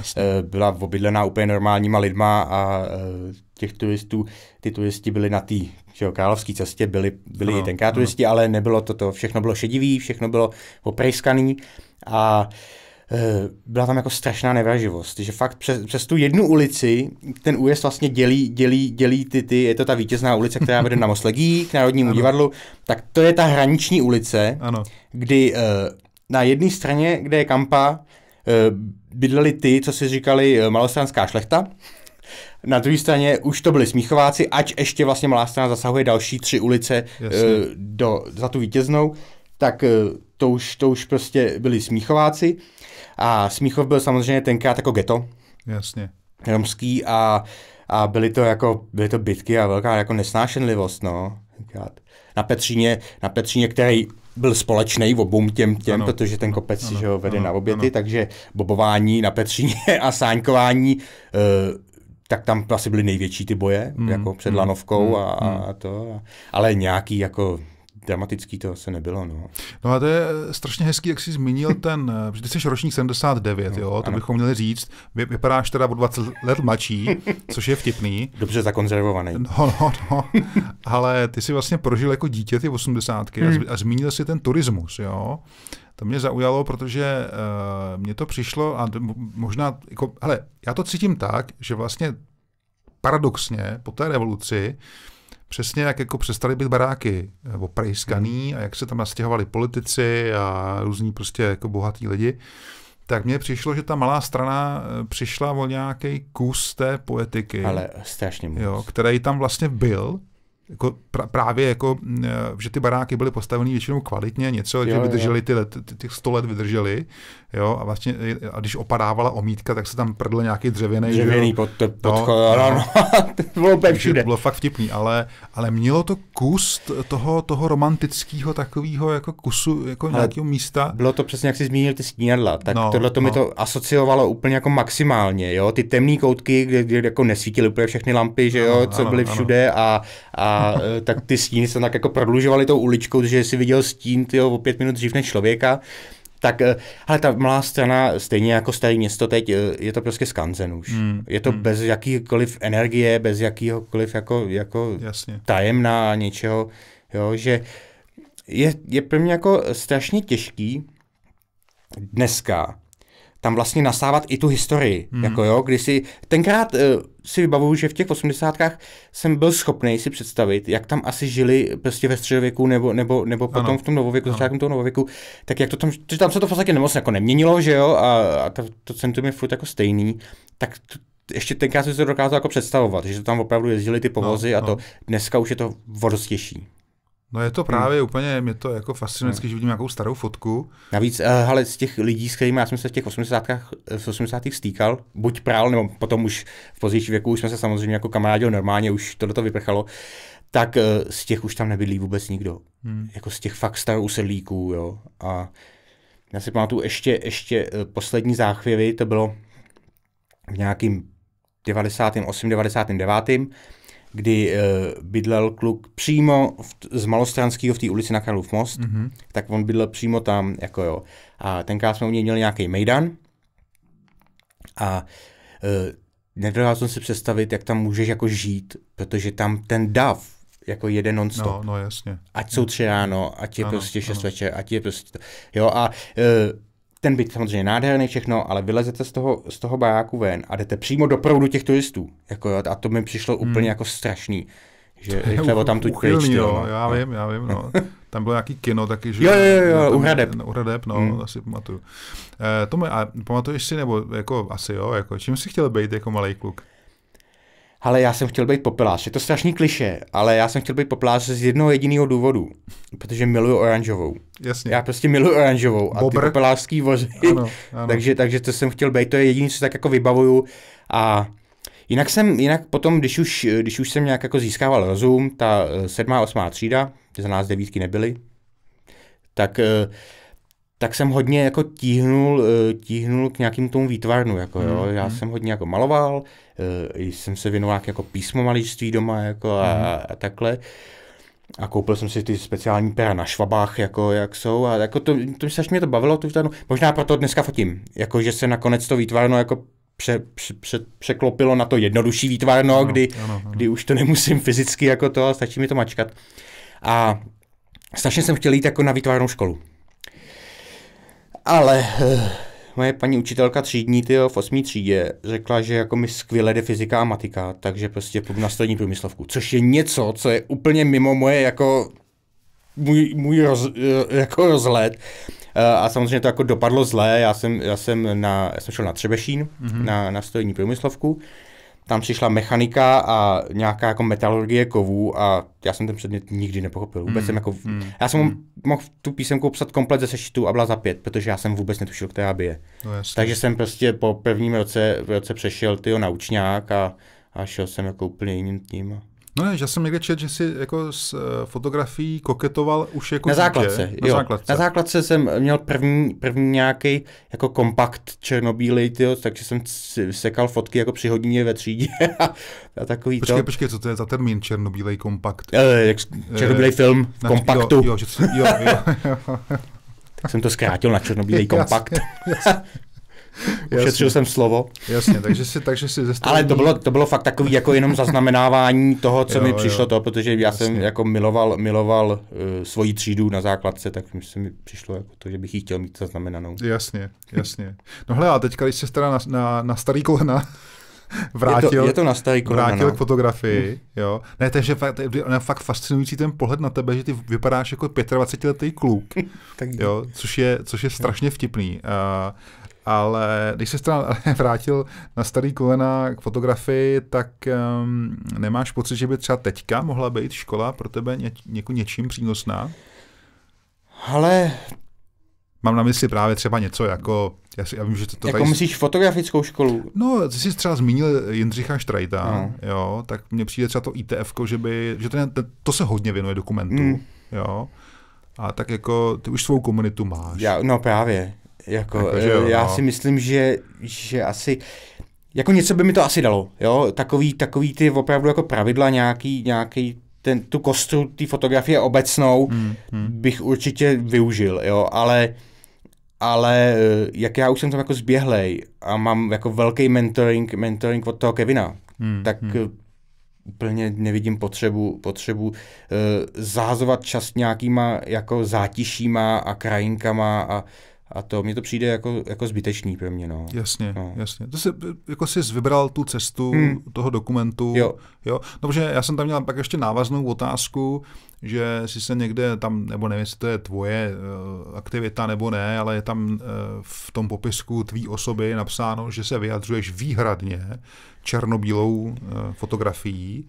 Byla obydlená úplně normálníma lidma a těch turistů, ty turisti byli na té královské cestě, byli, byli no, i tenkrát no. turisti, ale nebylo to to. Všechno bylo šedivý, všechno bylo oprejskaný a uh, Eh, byla tam jako strašná nevraživost, že fakt přes, přes tu jednu ulici ten újezd vlastně dělí, dělí, dělí ty, ty, je to ta vítězná ulice, která vede na Moslegí, k Národnímu ano. divadlu, tak to je ta hraniční ulice, ano. kdy uh, na jedné straně, kde je kampa, uh, bydleli ty, co si říkali uh, malostranská šlechta, na druhé straně už to byli smíchováci, ať ještě vlastně malá strana zasahuje další tři ulice uh, do, za tu vítěznou, tak uh, to už, to už prostě byli smíchováci. A Smíchov byl samozřejmě tenkrát jako ghetto. Jasně. Romský a, a byly to jako, byly to bitky a velká jako nesnášenlivost, no. Na Petříně, na Petříně, který byl společný obou těm těm, ano. protože ten kopec ano. Že ho vede ano. na oběty, ano. takže bobování na Petříně a sáňkování, uh, tak tam asi byly největší ty boje, mm. jako před mm. Lanovkou mm. A, hmm. a to. Ale nějaký jako dramatický to asi nebylo. No. no a to je eh, strašně hezký, jak jsi zmínil ten, eh, že ty jsi ročník 79, no, jo, to ano. bychom měli říct. Vy, vypadáš teda o 20 let mladší, což je vtipný. Dobře zakonzervovaný. No, no, no. Ale ty jsi vlastně prožil jako dítě ty 80. Hmm. a zmínil jsi ten turismus, jo. To mě zaujalo, protože uh, eh, mě to přišlo a možná, jako, hele, já to cítím tak, že vlastně paradoxně po té revoluci uh, přesně jak jako přestaly být baráky eh, oprejskaný hmm. a jak se tam nastěhovali politici a různí prostě jako bohatí lidi, tak mně přišlo, že ta malá strana eh, přišla o nějaký kus té poetiky. Ale strašně moc. Jo, který tam vlastně byl jako pra, právě jako, mm, eh, že ty baráky byly postaveny většinou kvalitně, něco, jo, že vydrželi ty let, ty, těch 100 let vydrželi, jo, a vlastně, eh, a když opadávala omítka, tak se tam prdl nějaký dřevěný, dřevěný pod, pod, no, pod no, no, to bylo všude. Bylo fakt vtipný, ale, ale mělo to kus toho, toho romantického takového jako kusu, jako ale nějakého místa. Bylo to přesně, jak jsi zmínil ty snídla, tak no, tohle to no. mi to asociovalo úplně jako maximálně, jo, ty temné koutky, kde, kde jako nesvítily úplně všechny lampy, že jo, ano, co ano, byly všude ano. a, a E, tak ty stíny se tak jako prodlužovaly tou uličkou, že si viděl stín tyjo, o pět minut dřív než člověka, tak, e, ale ta malá strana, stejně jako staré město teď, e, je to prostě skanzen už. Mm. Je to mm. bez jakýkoliv energie, bez jakýhokoliv jako, jako Jasně. tajemná něčeho, jo, že je, je pro mě jako strašně těžký dneska tam vlastně nasávat i tu historii. Hmm. Jako jo, kdy si, tenkrát uh, si vybavuju, že v těch osmdesátkách jsem byl schopný si představit, jak tam asi žili prostě ve středověku nebo, nebo, nebo potom ano. v tom novověku, začátkem toho novověku, tak jak to tam, to, tam se to v podstatě jako neměnilo, že jo, a, a to, to centrum je furt jako stejný, tak to, ještě tenkrát jsem se to dokázal jako představovat, že to tam opravdu jezdili ty no, povozy no, a to no. dneska už je to vodostější. No je to hmm. právě hmm. úplně, mě to jako fascinuje, hmm. když vidím nějakou starou fotku. Navíc, uh, eh, ale z těch lidí, s kterými já jsem se v těch 80. v 80. stýkal, buď prál, nebo potom už v pozdější věku už jsme se samozřejmě jako kamarádi normálně, už do to vyprchalo, tak uh, z těch už tam nebydlí vůbec nikdo. Hmm. Jako z těch fakt starou sedlíků, jo. A já si pamatuju ještě, ještě eh, poslední záchvěvy, to bylo v nějakým 98. 99 kdy eh, bydlel kluk přímo v, z Malostranského v té ulici na Karlov most, mm-hmm. tak on bydlel přímo tam, jako jo. A tenkrát jsme u něj měli nějaký mejdan a eh, nedokázal jsem si představit, jak tam můžeš jako žít, protože tam ten dav jako jede non-stop. No, no jasně. Ať jsou tři ráno, ať je ano, prostě šest ano. večer, ať je prostě to. Jo a e, ten byt samozřejmě nádherný všechno, ale vylezete z toho, z toho baráku ven a jdete přímo do proudu těch turistů. Jako, a to mi přišlo hmm. úplně jako strašný. Že rychle tam tu pryč. Jo, no. já vím, já vím, no. Tam bylo nějaký kino taky, že? Jo, jo, jo, u Hradeb. U Hradeb, no, hmm. asi pamatuju. E, Tome, a pamatuješ si, nebo jako asi jo, jako, čím jsi chtěl být jako malý kluk? ale já jsem chtěl být popelář. Je to strašný kliše, ale já jsem chtěl být popelář z jednoho jediného důvodu, protože miluju oranžovou. Jasně. Já prostě miluju oranžovou a Bobr. ty popelářský vozy. Ano, ano. takže, takže to jsem chtěl být, to je jediné, co tak jako vybavuju. A jinak jsem, jinak potom, když už, když už jsem nějak jako získával rozum, ta eh, sedmá, osmá třída, kde za nás devítky nebyly, tak uh, tak jsem hodně jako tíhnul, eh, tíhnul k nějakým tomu výtvarnu, jako jo. Mhm, Já mhm. jsem hodně jako maloval, eh, jsem se věnoval jako písmo písmomaličství doma, jako a, mhm. a takhle. A koupil jsem si ty speciální pera na švabách, jako jak jsou, a jako to, to strašně mě to bavilo, tu výtvarnu. Možná proto dneska fotím, jako že se nakonec to výtvarno jako pře, pře, pře, překlopilo na to jednodušší výtvarno, ano, kdy, ano, ano. kdy už to nemusím fyzicky jako to, stačí mi to mačkat. A strašně jsem chtěl jít jako na výtvarnou školu. Ale eh, moje paní učitelka třídní tyjo, v osmý třídě řekla, že jako mi skvěle jde fyzika a matika, takže prostě půjdu na střední průmyslovku, což je něco, co je úplně mimo moje jako můj, můj roz, eh, jako rozhled. Eh, a samozřejmě to jako dopadlo zlé, já jsem, já jsem, na, já jsem šel na Třebešín, mm-hmm. na, na stojní průmyslovku tam přišla mechanika a nějaká jako metalurgie kovů a já jsem ten předmět nikdy nepochopil. Vůbec mm. jsem jako, mm. já jsem mm. mohl tu písemku psat komplet ze sešitu a byla za pět, protože já jsem vůbec netušil, která by je. No, Takže jsem prostě po prvním roce, roce přešel tyho naučňák a, a šel jsem jako úplně jiným tím. No já jsem někde četl, že jsi jako s eh, fotografií koketoval už jako Na základce, dítě. Na jo. Základce. Na základce jsem měl první, první nějaký jako kompakt černobílej, tyjo, takže jsem sekal fotky jako při hodině ve třídě a, takový počkej, to. Počkej, co to je za termín černobílej kompakt? E, černobílej e, film v kompaktu. Jo, jo, že, jo, jo. tak jsem to zkrátil na černobílej kompakt. Jasně, jasně. Ušetřil jsem slovo. Jasně, takže si, takže si ze Ale to bylo, to bylo fakt takový jako jenom zaznamenávání toho, co jo, mi přišlo jo. to, protože já Jasně. jsem jako miloval, miloval uh, svoji třídu na základce, tak mi se mi přišlo jako to, že bych ji chtěl mít zaznamenanou. Jasně, jasně. No hele, a teďka, když se teda na, na, na starý kolena vrátil, je to, je to na starý kolena, vrátil no. k fotografii, mm. jo. Ne, takže fakt, je fakt fascinující ten pohled na tebe, že ty vypadáš jako 25-letý kluk, tak jo, což je, což je strašně vtipný. Uh, ale když se teda vrátil na starý kolena k fotografii, tak um, nemáš pocit, že by třeba teďka mohla být škola pro tebe ně, něčím přínosná? Ale... Mám na mysli právě třeba něco jako... Já, si, já vím, že to, to jako tady... myslíš fotografickou školu? No, ty jsi třeba zmínil Jindřicha Štrajta, mm. jo, tak mně přijde třeba to ITF, že, by, že ten, ten, to se hodně věnuje dokumentu, mm. jo. A tak jako ty už svou komunitu máš. Já, no právě. Jako, jako eh, jo, já no. si myslím, že, že asi jako něco by mi to asi dalo, jo, takový, takový ty opravdu jako pravidla nějaký, nějaký ten, tu kostru té fotografie obecnou hmm, hmm. bych určitě využil, jo, ale ale eh, jak já už jsem tam jako zběhlej a mám jako velký mentoring, mentoring od toho Kevina, hmm, tak hmm. Eh, úplně nevidím potřebu, potřebu uh, zahazovat čas nějakýma jako zátišíma a krajinkama a a to mně to přijde jako, jako zbytečný pro mě. No. Jasně, no. jasně. To jsi, jako jsi vybral tu cestu hmm. toho dokumentu. Jo. jo. No, protože já jsem tam měl pak ještě návaznou otázku, že jsi se někde tam, nebo nevím, jestli to je tvoje uh, aktivita nebo ne, ale je tam uh, v tom popisku tvý osoby napsáno, že se vyjadřuješ výhradně černobílou uh, fotografií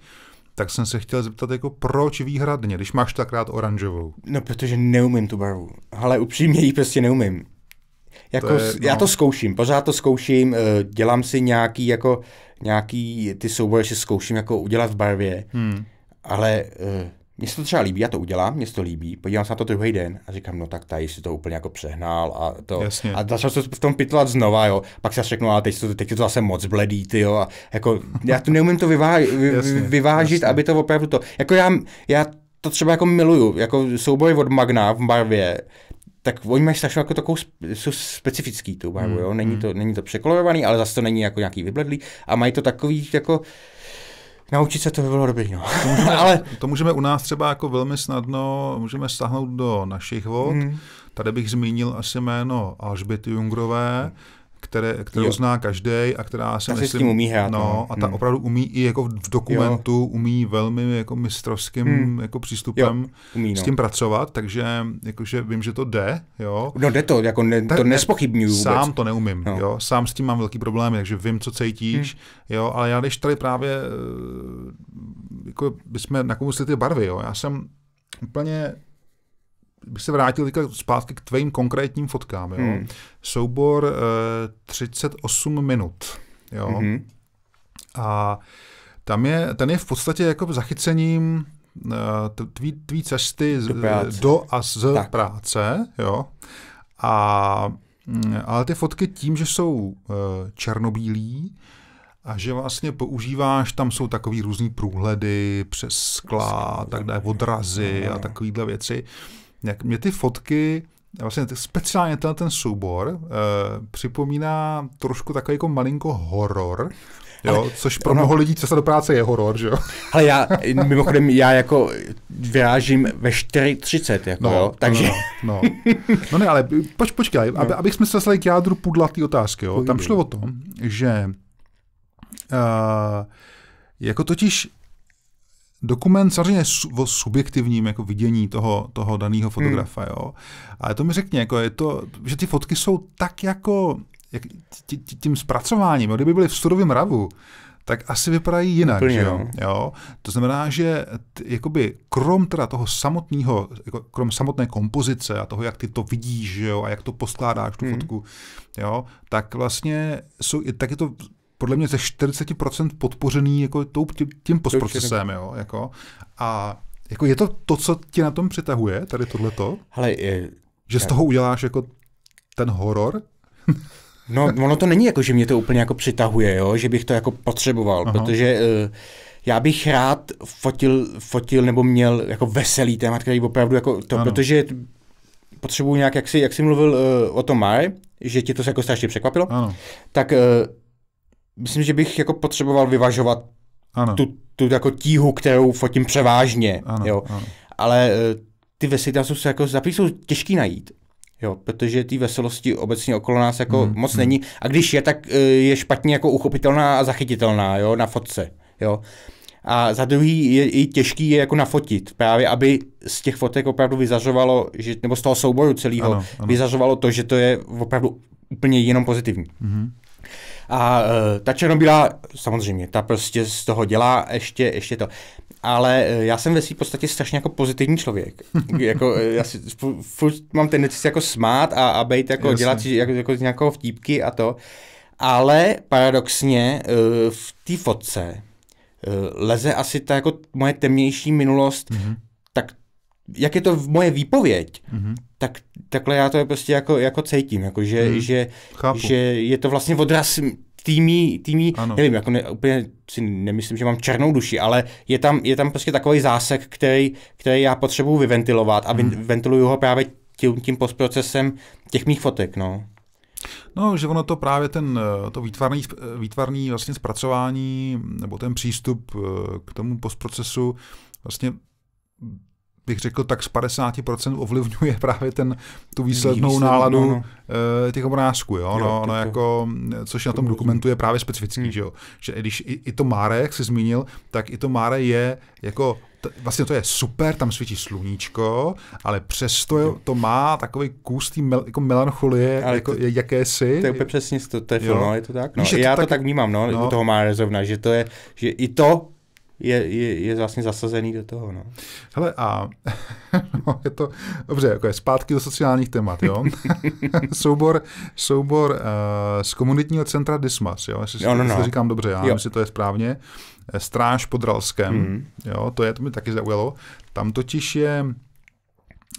tak jsem se chtěl zeptat, jako proč výhradně, když máš tak rád oranžovou? No, protože neumím tu barvu. Ale upřímně ji prostě neumím. Jako, to je, no. Já to zkouším, pořád to zkouším, eh, dělám si nějaký, jako, nějaký ty souboje, že zkouším jako udělat v barvě, hmm. ale eh, mně se to třeba líbí, já to udělám, mně se to líbí, podívám se na to druhý den a říkám, no tak tady si to úplně jako přehnal a to. Jasně. A začal se v tom pitlat znova, jo. Pak se řeknu, a teď, to, teď je to zase moc bledý, ty jo. A jako, já to neumím to vyvá, vy, jasně, vyvážit, jasně. aby to opravdu to. Jako já, já to třeba jako miluju, jako souboj od Magna v barvě, tak oni mají strašně jako takovou, jsou specifický tu barvu, hmm, jo, není hmm. to, není to překolorovaný, ale zase to není jako nějaký vybledlý a mají to takový jako, Naučit se to by bylo dobrý, no. To můžeme, ale... to můžeme u nás třeba jako velmi snadno, můžeme stáhnout do našich vod. Hmm. Tady bych zmínil asi jméno Alžběty Jungrové, hmm které, kterou jo. zná každý a která se ta myslím, s tím umí hrát. No, no, a ta hmm. opravdu umí i jako v dokumentu, jo. umí velmi jako mistrovským hmm. jako přístupem jo. umí, no. s tím pracovat, takže jakože vím, že to jde, jo. No jde to, jako ne, to nespochybnuju vůbec. Sám to neumím, no. jo, sám s tím mám velký problém, takže vím, co cítíš, hmm. jo, ale já když tady právě eh, jako bychom nakousli ty barvy, jo, já jsem úplně bych se vrátil teďka zpátky k tvým konkrétním fotkám. Jo? Hmm. Soubor e, eh, 38 minut. Jo? Hmm. A tam je, ten je v podstatě jako zachycením eh, tvý, tvý cesty z, do, práce. do a z tak. práce. Jo? A, mm, ale ty fotky tím, že jsou eh, černobílí, a že vlastně používáš, tam jsou takový různý průhledy přes skla, tak dále, odrazy a takovéhle věci. Uh, jak mě ty fotky, vlastně speciálně ten, ten soubor, eh, připomíná trošku takový jako malinko horor, Jo, ale, což pro mnoho lidí co se do práce je horor, že jo? Ale já, mimochodem, já jako vyrážím ve 4.30, jako no, jo, no, takže... No, no, no. no ne, ale poč, počkej, no. aby, abych jsme se dostali k jádru pudlatý otázky, jo? Tam šlo o to, že uh, jako totiž dokument samozřejmě o subjektivním jako vidění toho, toho daného hmm. fotografa, hmm. jo. Ale to mi řekně, jako je to, že ty fotky jsou tak jako, jak, tím zpracováním, jo. kdyby byly v surovém ravu, tak asi vypadají jinak. Úplně, že jo? No. Jo? To znamená, že t, jakoby krom teda toho samotného, jako krom samotné kompozice a toho, jak ty to vidíš že jo? a jak to poskládáš, tu hmm. fotku, jo? tak vlastně jsou, tak je to podle mě ze 40% podpořený jako tou, tím postprocesem. Jo, jako. A jako je to to, co tě na tom přitahuje, tady tohleto? Hele, je, že z toho uděláš jako ten horor? no, ono to není jako, že mě to úplně jako přitahuje, jo? že bych to jako potřeboval, Aha. protože uh, já bych rád fotil, fotil nebo měl jako veselý téma, který opravdu jako to, ano. protože potřebuji nějak, jak jsi, jak jsi mluvil uh, o tom Mare, že ti to se jako strašně překvapilo, ano. tak uh, myslím, že bych jako potřeboval vyvažovat ano. Tu, tu jako tíhu, kterou fotím převážně. Ano, jo. Ano. Ale eh, ty veselitasu se jako zapíš, jsou těžký najít. Jo, protože ty veselosti obecně okolo nás jako hmm, moc hmm. není. A když je, tak eh, je špatně jako uchopitelná a zachytitelná, jo, na fotce, jo. A za druhý je i těžký je jako nafotit, právě aby z těch fotek opravdu vyzařovalo, že, nebo z toho souboru celého vyzařovalo to, že to je opravdu úplně jenom pozitivní. Hmm. A e, ta černobílá, samozřejmě, ta prostě z toho dělá ještě, ještě to. Ale e, já jsem ve své podstatě strašně jako pozitivní člověk. jako, e, já si furt mám tendenci se jako smát a, a být jako Jasne. dělat jako, jako nějakou vtípky a to. Ale paradoxně v té fotce leze asi ta jako moje temnější minulost, mm-hmm. tak jak je to v moje výpověď, mm-hmm. tak takhle já to je prostě jako, jako cítím, jako že, mm. že, že je to vlastně odraz týmí, týmí nevím, jako ne, úplně si nemyslím, že mám černou duši, ale je tam, je tam prostě takový zásek, který, který já potřebuji vyventilovat a mm. ventiluju ho právě tím, tím postprocesem těch mých fotek, no. No, že ono to právě ten, to výtvarný, výtvarný vlastně zpracování nebo ten přístup eh, k tomu postprocesu vlastně bych řekl, tak z 50% ovlivňuje právě ten, tu výslednou náladu no, no. Eh, těch obrázků, jo, jo no, no jako, což na tom jako- dokumentu je právě specifický, hmm. že jo, že když i, i to Máre, jak jsi zmínil, tak i to Máre je jako vlastně to je super, tam svítí sluníčko, ale přesto jo. to má takový kus tý mel, jako melancholie, ale jako to, jakési. To je úplně přesně to, to je film, no, je to tak? No, já to tak, tak vnímám, no, no, u toho má rezovna, že to je, že i to je, je, je vlastně zasazený do toho. No. Hele a no, je to, dobře, jako je zpátky do sociálních témat, jo? soubor soubor uh, z komunitního centra Dismas, jo? Jestli, jo, no, no. to říkám dobře, já jo. myslím, že to je správně. Eh, Stráž pod Ralskem, mm. jo, to je, to mi taky zaujalo. Tam totiž je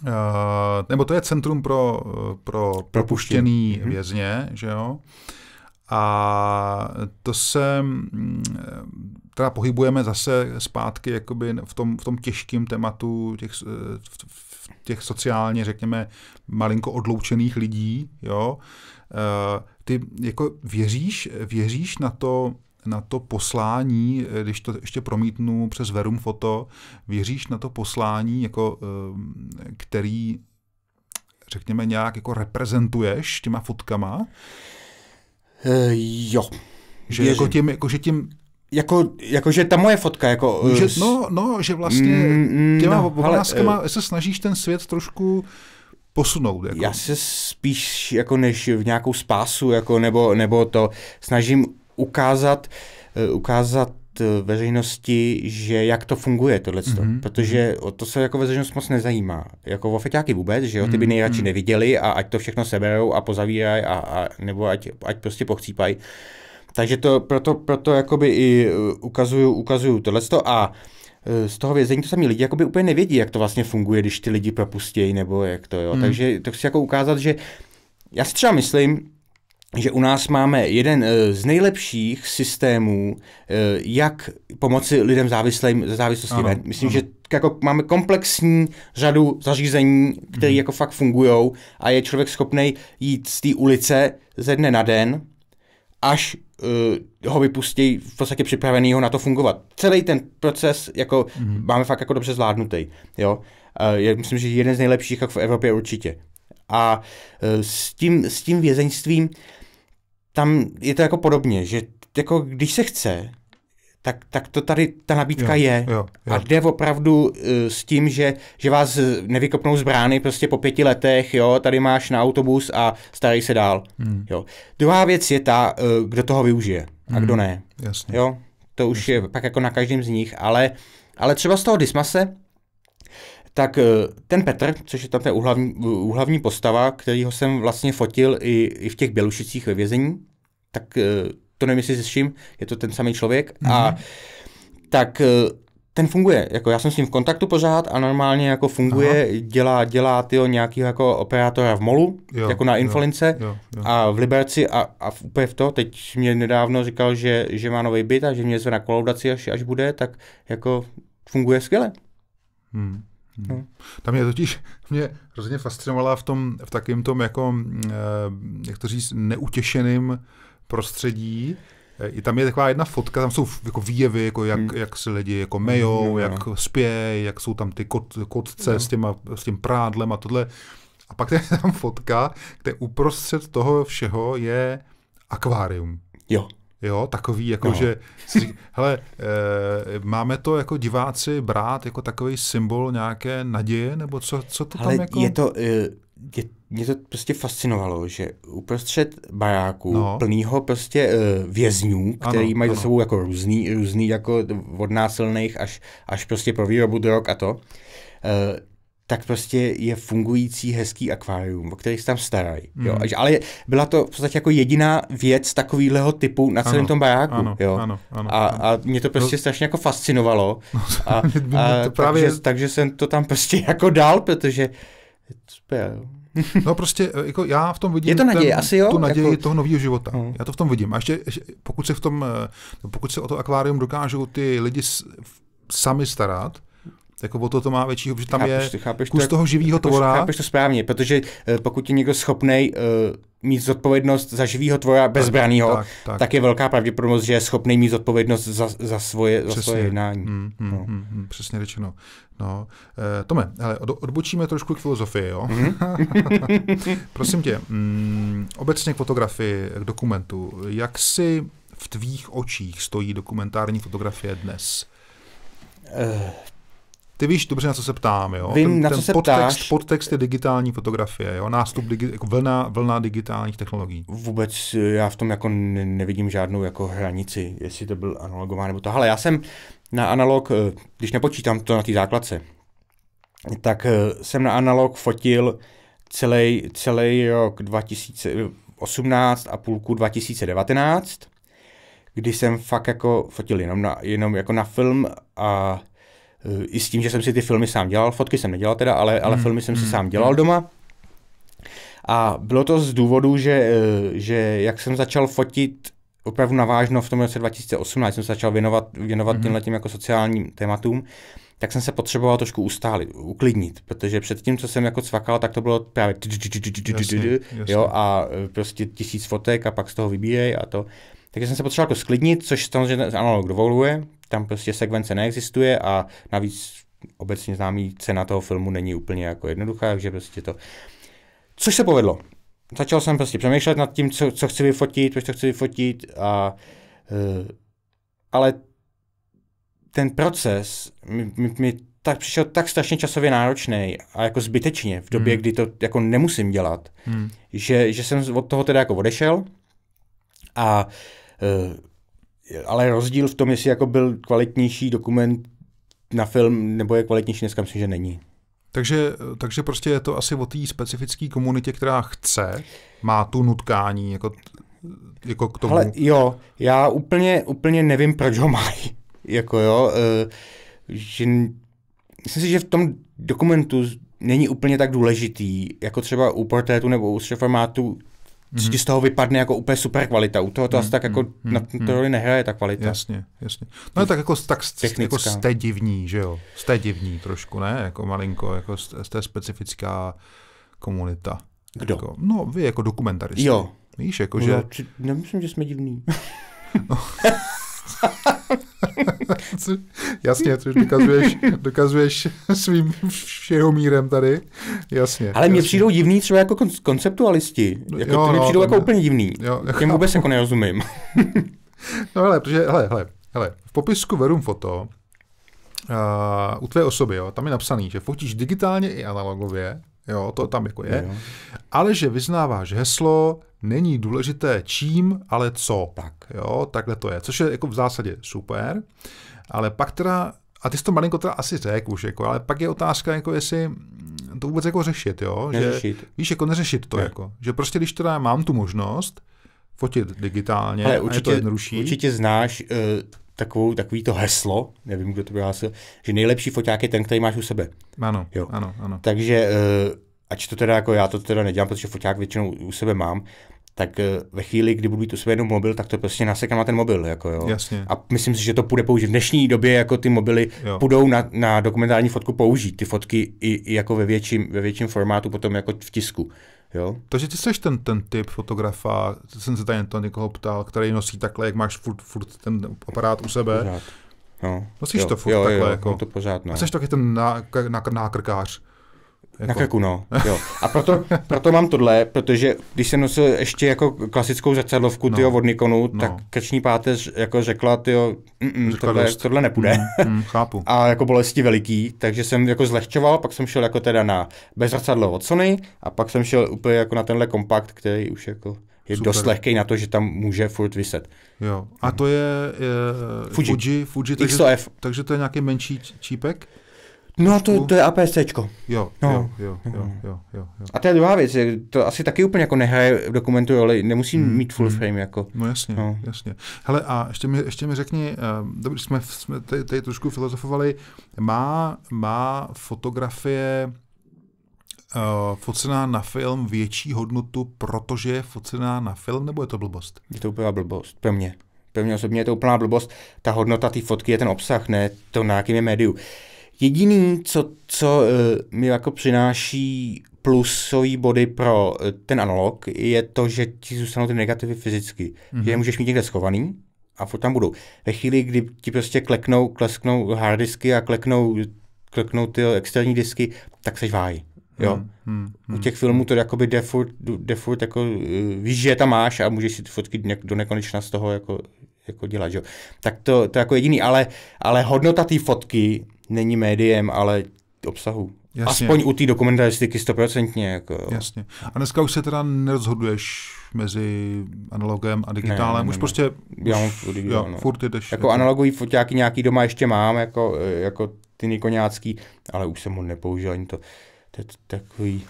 Uh, nebo to je centrum pro, pro propuštěný mm-hmm. vězně, že jo? A to se mm, teda pohybujeme zase zpátky jakoby v tom, v tom těžkém tématu těch, eh, v těch sociálně, řekněme, malinko odloučených lidí, jo. Eh, ty jako věříš, věříš na to, na to poslání, eh, když to ještě promítnu přes Verum Foto, věříš na to poslání, jako, který řekněme nějak jako reprezentuješ těma fotkama? E, jo. Že jako tím, jako, že tím jako, jako, že ta moje fotka, jako... Že, eh, no, no, že vlastně mm, mm těma no, obrázkama ale, eh, se snažíš ten svět trošku posunout. Jako. Já se spíš jako než v nějakou spásu, jako, nebo, nebo to snažím ukázat, eh, ukázat veřejnosti, že jak to funguje tohle, mm-hmm. protože mhm. o to se jako veřejnost moc nezajímá. Jako o feťáky vůbec, že jo, ty by mhm, nejradši mm-hmm. neviděli a ať to všechno seberou a pozavírají a, a nebo ať, ať prostě pochcípají. Takže to, proto, proto jakoby i e, ukazuju, ukazuju to a e, z toho vězení to sami lidi jakoby úplně nevědí, jak to vlastně funguje, když ty lidi propustějí nebo jak to, jo. Hmm. Takže to chci jako ukázat, že já si třeba myslím, že u nás máme jeden e, z nejlepších systémů, jak pomoci lidem závislým ze závislosti. Ano, Myslím, ano. že jako máme komplexní řadu zařízení, které hmm. jako fakt fungují a je člověk schopný jít z té ulice ze dne na den až uh, ho vypustí v podstatě připraveného na to fungovat. Celý ten proces jako mm-hmm. máme fakt jako dobře zvládnutý. Jo? Uh, je, myslím, že jeden z nejlepších jak v Evropě určitě. A uh, s tím, s tím vězeňstvím tam je to jako podobně, že jako když se chce, tak, tak to tady ta nabídka jo, je. Jo, jo. A jde opravdu uh, s tím, že, že vás eh, nevykopnou z brány prostě po pěti letech, jo, tady máš na autobus a starej se dál. Hmm. Jo. Druhá věc je ta, uh, kdo toho využije a kdo hmm. ne. Jasně. Jo, to už Jasně. je pak jako na každém z nich, ale, ale třeba z toho Dismase, tak ten Petr, což je tam ta uhlavní, uhlavní postava, kterýho jsem vlastně fotil i, i v těch Bělušicích ve vězení, tak to nevím, jestli s čím, je to ten samý člověk. Mm-hmm. A mhm. tak eh, ten funguje, jako já jsem s ním v kontaktu pořád a normálně jako funguje, Aha. dělá, dělá tyho nějakýho jako operátora v molu, jo, jako na Infolince jo, jo, jo. a v Liberci a, a v, úplně v to, teď mě nedávno říkal, že, že má nový byt a že mě zve na kolaudaci, až, až bude, tak jako funguje skvěle. Hmm. Hmm. No. Tam je totiž, mě hrozně fascinovala v tom, v takým tom jako, eh, jak to říct, neutěšeným prostředí. E, I tam je taková jedna fotka, tam jsou jako výjevy, jako jak, hmm. jak se lidi jako mejou, hmm, jak no. spějí, jak jsou tam ty kot, kotce no. s, těma, s tím prádlem a tohle. A pak je tam fotka, kde uprostřed toho všeho je akvárium. Jo. Jo, takový, jako no. že, si, hele, e, máme to jako diváci brát jako takový symbol nějaké naděje, nebo co, co to tam tam jako... je to, e, je, mě to prostě fascinovalo, že uprostřed baráku no. plného prostě uh, vězňů, který ano, mají ano. za sebou jako různý, různý jako od násilných až, až prostě pro výrobu drog a to, uh, tak prostě je fungující hezký akvárium, o který se tam starají. Mm. Jo. Hmm. Ale byla to v podstatě jako jediná věc takového typu na celém ano, tom baráku. Ano, jo. Ano, ano, a, ano. a mě to prostě no, strašně jako fascinovalo. No, a, a, to právě... takže, takže jsem to tam prostě jako dal, protože uh, je no prostě, e, jako já v tom vidím je to naděje, ten, asi jo? tu naději jako... toho nového života. Hmm. Já to v tom vidím. A ještě, pokud se v tom, e, no, pokud se o to akvárium dokážou ty lidi s, sami starat, jako o to to má většího, protože tam chápeš, je chápeš kus to, toho živého tvora. Chápeš to správně, protože e, pokud je někdo schopnej uh, mít zodpovědnost za živýho tvoje bezbraného, tak, tak, tak. tak je velká pravděpodobnost, že je schopný mít zodpovědnost za, za, svoje, za svoje jednání. Mm, mm, no. mm, mm, přesně řečeno. No. eh, Tome, ale od, odbočíme trošku k filozofii, jo? Mm. Prosím tě, mm, obecně k fotografii, k dokumentu. Jak si v tvých očích stojí dokumentární fotografie dnes? Eh, ty víš dobře, na co se ptám, jo? Vím, ten, na co se podtext, ptáš. Podtext je digitální fotografie, jo? Nástup, digi, jako vlna, vlna digitálních technologií. Vůbec eh, já v tom jako nevidím žádnou jako hranici, jestli to byl analogová nebo to. Ale já jsem na analog, eh, když nepočítám to na té základce, tak eh, jsem na analog fotil celý, celý rok 2018 a půlku 2019, kdy jsem fakt jako fotil jenom, na, jenom jako na film a i s tím, že jsem si ty filmy sám dělal, fotky jsem nedělal teda, ale, ale mm. filmy jsem si mm. sám dělal mm. doma. A bylo to z důvodu, že, eh, že jak jsem začal fotit opravdu navážno v tom roce 2018, jsem se začal věnovat, věnovat hmm. těmhle jako sociálním tématům, tak jsem se potřeboval trošku ustálit, uklidnit, protože předtím, co jsem jako cvakal, tak to bylo právě jo, a eh, prostě tisíc fotek a pak z toho vybíjej a to. Takže jsem se potřeboval jako sklidnit, což samozřejmě analog dovoluje, tam prostě sekvence neexistuje a navíc obecně známý cena toho filmu není úplně jako jednoduchá, takže prostě to... Což se povedlo. Začal jsem prostě přemýšlet nad tím, co, co chci vyfotit, proč to chci vyfotit a... Uh, ale ten proces mi, mi, mi tak přišel tak strašně časově náročný a jako zbytečně v době, hmm. kdy to jako nemusím dělat, hmm. že, že jsem od toho teda jako odešel a uh, ale rozdíl v tom, jestli jako byl kvalitnější dokument na film, nebo je kvalitnější, dneska myslím, že není. Takže, takže prostě je to asi o té specifické komunitě, která chce, má tu nutkání jako, jako k tomu. Ale jo, já úplně, úplně nevím, proč ho mají. Jako jo, eh, že, myslím si, že v tom dokumentu není úplně tak důležitý, jako třeba u portrétu nebo u formátu co ti mhm. z toho vypadne jako úplně super kvalita. U toho to mm, asi mhm, tak jako mm, na mhm. to roli nehraje ta kvalita. Jasně, jasně. No je tak jako, tak jako jste divní, že jo? Jste divní trošku, ne? Jako malinko, jako jste specifická komunita. Kdo? Jako, no vy jako dokumentaristi. Jo. Víš, jako no, že... či, nemyslím, že jsme divní. No. Jasně, což dokazuješ, dokazuješ svým všeho mírem tady. Jasně. Ale mě přijdou divný třeba jako konceptualisti. No, jako, jo, ty no, přijdou jako úplně divný. Jo, Těm vůbec jako nerozumím. no hele, protože, hele, hele, hele, v popisku Verum Foto uh, u tvé osoby, jo, tam je napsaný, že fotíš digitálně i analogově, Jo, to tam jako je. Jo. Ale že vyznáváš heslo, není důležité čím, ale co. Tak. Jo, takhle to je, což je jako v zásadě super. Ale pak teda, a ty jsi to malinko teda asi řekl už, jako, ale pak je otázka, jako jestli to vůbec jako řešit, jo? Neřešit. Že, víš, jako neřešit to, ne. jako. Že prostě, když teda mám tu možnost fotit digitálně, ale určitě, je to jednodušší. Určitě znáš uh takovou, takový to heslo, nevím, kdo to vyhlásil, že nejlepší foťák je ten, který máš u sebe. Ano, jo. ano, ano. Takže eh, ač to teda jako já to teda nedělám, protože foťák většinou u sebe mám, tak eh, ve chvíli, kdy budu mít u sebe jenom mobil, tak to prostě nasekám na ten mobil. Jako jo. Jasně. A myslím si, že to půjde použít. V dnešní době jako ty mobily jo. půjdou na, na, dokumentární fotku použít. Ty fotky i, i jako ve větším, ve větším formátu potom jako v tisku. Jo? Takže ty jsi ten, ten typ fotografa, jsem se tady to někoho ptal, který nosí takhle, jak máš furt, furt ten aparát u sebe. Pořád. No. Nosíš jo, to furt jo, takhle. Jo, jako. to pořád, no. A jsi taky ten nákrkář. Ná, ná, ná, ná jako. Na krku, no. Jo. A proto, proto mám tohle, protože když jsem nosil ještě jako klasickou zrcadlovku no. od Nikonu, no. tak krční páteř jako řekla, tyjo, řekla tohle, tohle nepůjde. Mm, mm, chápu. A jako bolesti veliký, takže jsem jako zlehčoval, pak jsem šel jako teda na bezrcadlo od Sony a pak jsem šel úplně jako na tenhle kompakt, který už jako je Super. dost lehký na to, že tam může furt vyset. Jo. A to je, je Fuji. Fuji, Fuji takže, takže to je nějaký menší čípek? No, to, to je APS Jo, no. jo, jo, jo, jo, jo, jo. A to je druhá věc, to asi taky úplně jako nehraje v dokumentu roli, nemusím hmm. mít full hmm. frame jako. No jasně, no. jasně. Hele a ještě mi, ještě mi řekni, uh, jsme, jsme tady, tady trošku filozofovali, má, má fotografie uh, focená na film větší hodnotu, protože je focená na film, nebo je to blbost? Je to úplná blbost, pro mě. Pro mě osobně je to úplná blbost. Ta hodnota té fotky je ten obsah, ne to, na jakém je médiu. Jediný, co, co eh, mi jako přináší plusový body pro eh, ten analog, je to, že ti zůstanou ty negativy fyzicky. Mm-hmm. Že je mhm. můžeš mít někde schovaný a furt tam budou. Ve chvíli, kdy ti prostě kleknou, klesknou harddisky a kleknou, kleknou ty externí disky, tak seš váj. Jo. Hmm, hmm, hmm. U mhm. těch filmů to jakoby jde furt, jde furt jako, eh, víš, že je tam máš a můžeš si ty fotky do nekonečna z toho jako, jako dělat, jo. Tak to, to jako jediný, ale, ale hodnota té fotky není médiem, ale obsahu. Jasně. Aspoň u té dokumentaristiky stoprocentně. Jako. Jasně. A dneska už se teda nerozhoduješ mezi analogem a digitálem? Ne, ne, ne. prostě já mám furt, jo, já, no. furt jdeš. Jako, jako analogový foťáky nějaký doma ještě mám, jako, jako ty nikoňácký, ale už jsem ho nepoužil ani to. To je takový,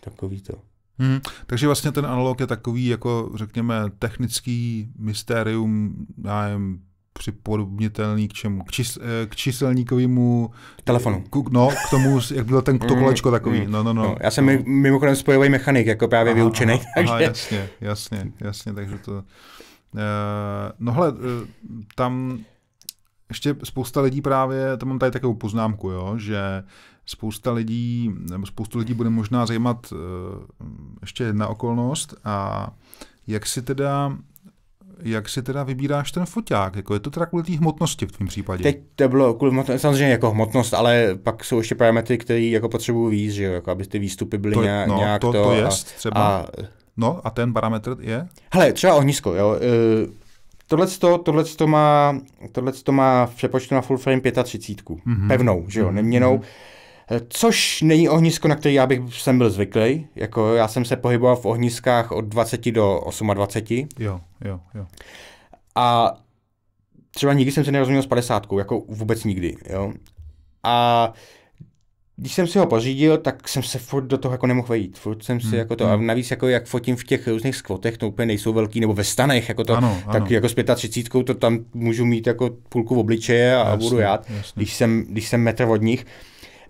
takový to. Hmm, takže vlastně ten analog je takový, jako řekněme, technický mystérium, já nevím, připodobnitelný k čemu? K, čis, eh, k číselníkovému... Eh, Telefonu. K, no, k tomu, jak bylo ten, to mm, kolečko takový. Mm. No, no, no. no já jsem no. mimochodem spojový mechanik, jako právě aha, vyučený. Aha, takže... aha, jasně, jasně, jasně, takže to... Uh, no hle, tam ještě spousta lidí právě, tam mám tady takovou poznámku, jo, že spousta lidí, nebo spoustu lidí bude možná zajímat uh, ještě jedna okolnost a jak si teda jak si teda vybíráš ten foťák? Jako je to teda kvůli té hmotnosti v tvém případě? Teď to bylo kvůli hmotnosti, no, samozřejmě jako hmotnost, ale pak jsou ještě parametry, které jako potřebují víc, že jo? Jako aby ty výstupy byly to, nějak, no, nějak to, to, to jest, a, třeba. A, no a ten parametr je? Hele, třeba ohnisko, jo. Uh, e, Tohle to má, tohleto má v přepočtu na full frame 35, mm-hmm. pevnou, že jo, mhm. neměnou. Mm-hmm. Což není ohnisko, na který já bych jsem byl zvyklý. Jako já jsem se pohyboval v ohniskách od 20 do 28. Jo, jo, jo. A třeba nikdy jsem se nerozuměl s 50, jako vůbec nikdy. Jo. A když jsem si ho pořídil, tak jsem se furt do toho jako nemohl vejít. Furt jsem si hmm. jako to, hmm. a navíc jako jak fotím v těch různých skvotech, to úplně nejsou velký, nebo ve stanech, jako to, ano, tak ano. jako s 35 to tam můžu mít jako půlku v obličeje a jasne, budu ját, jasně. když jsem, když jsem metr od nich.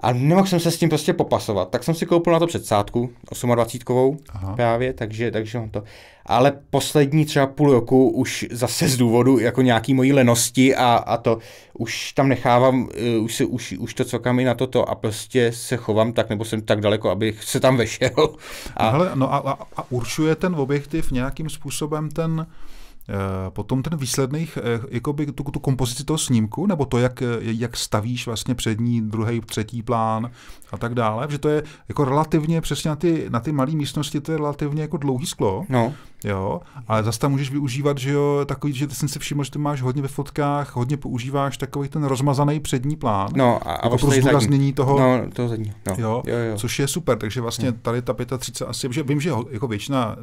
A nemohl jsem se s tím prostě popasovat. Tak jsem si koupil na to předsádku, 28 právě, takže, takže on to. Ale poslední třeba půl roku už zase z důvodu jako nějaký mojí lenosti a, a to už tam nechávám, eh, už, se už, už to cokám i na toto a prostě se chovám tak, nebo jsem tak daleko, abych se tam vešel. A... Hele, no a, a, a určuje ten objektiv nějakým způsobem ten, uh, Eh, potom ten výsledný, eh, jakoby tu, tu kompozici toho snímku, nebo to, jak, eh, jak stavíš vlastně přední, druhý, třetí plán a tak dále, že to je jako relativně přesně na ty, na ty malé místnosti, to je relativně jako dlouhý sklo, no. jo, ale zase tam můžeš využívat, že jo, takový, že jsem si všiml, že ty máš hodně ve fotkách, hodně používáš takový ten rozmazaný přední plán, no, a, a jako vlastně pro zdůraznění toho, no, to zadní. No. Jo, jo, jo, což je super, takže vlastně hmm. tady ta 35 asi, že vím, že jako většina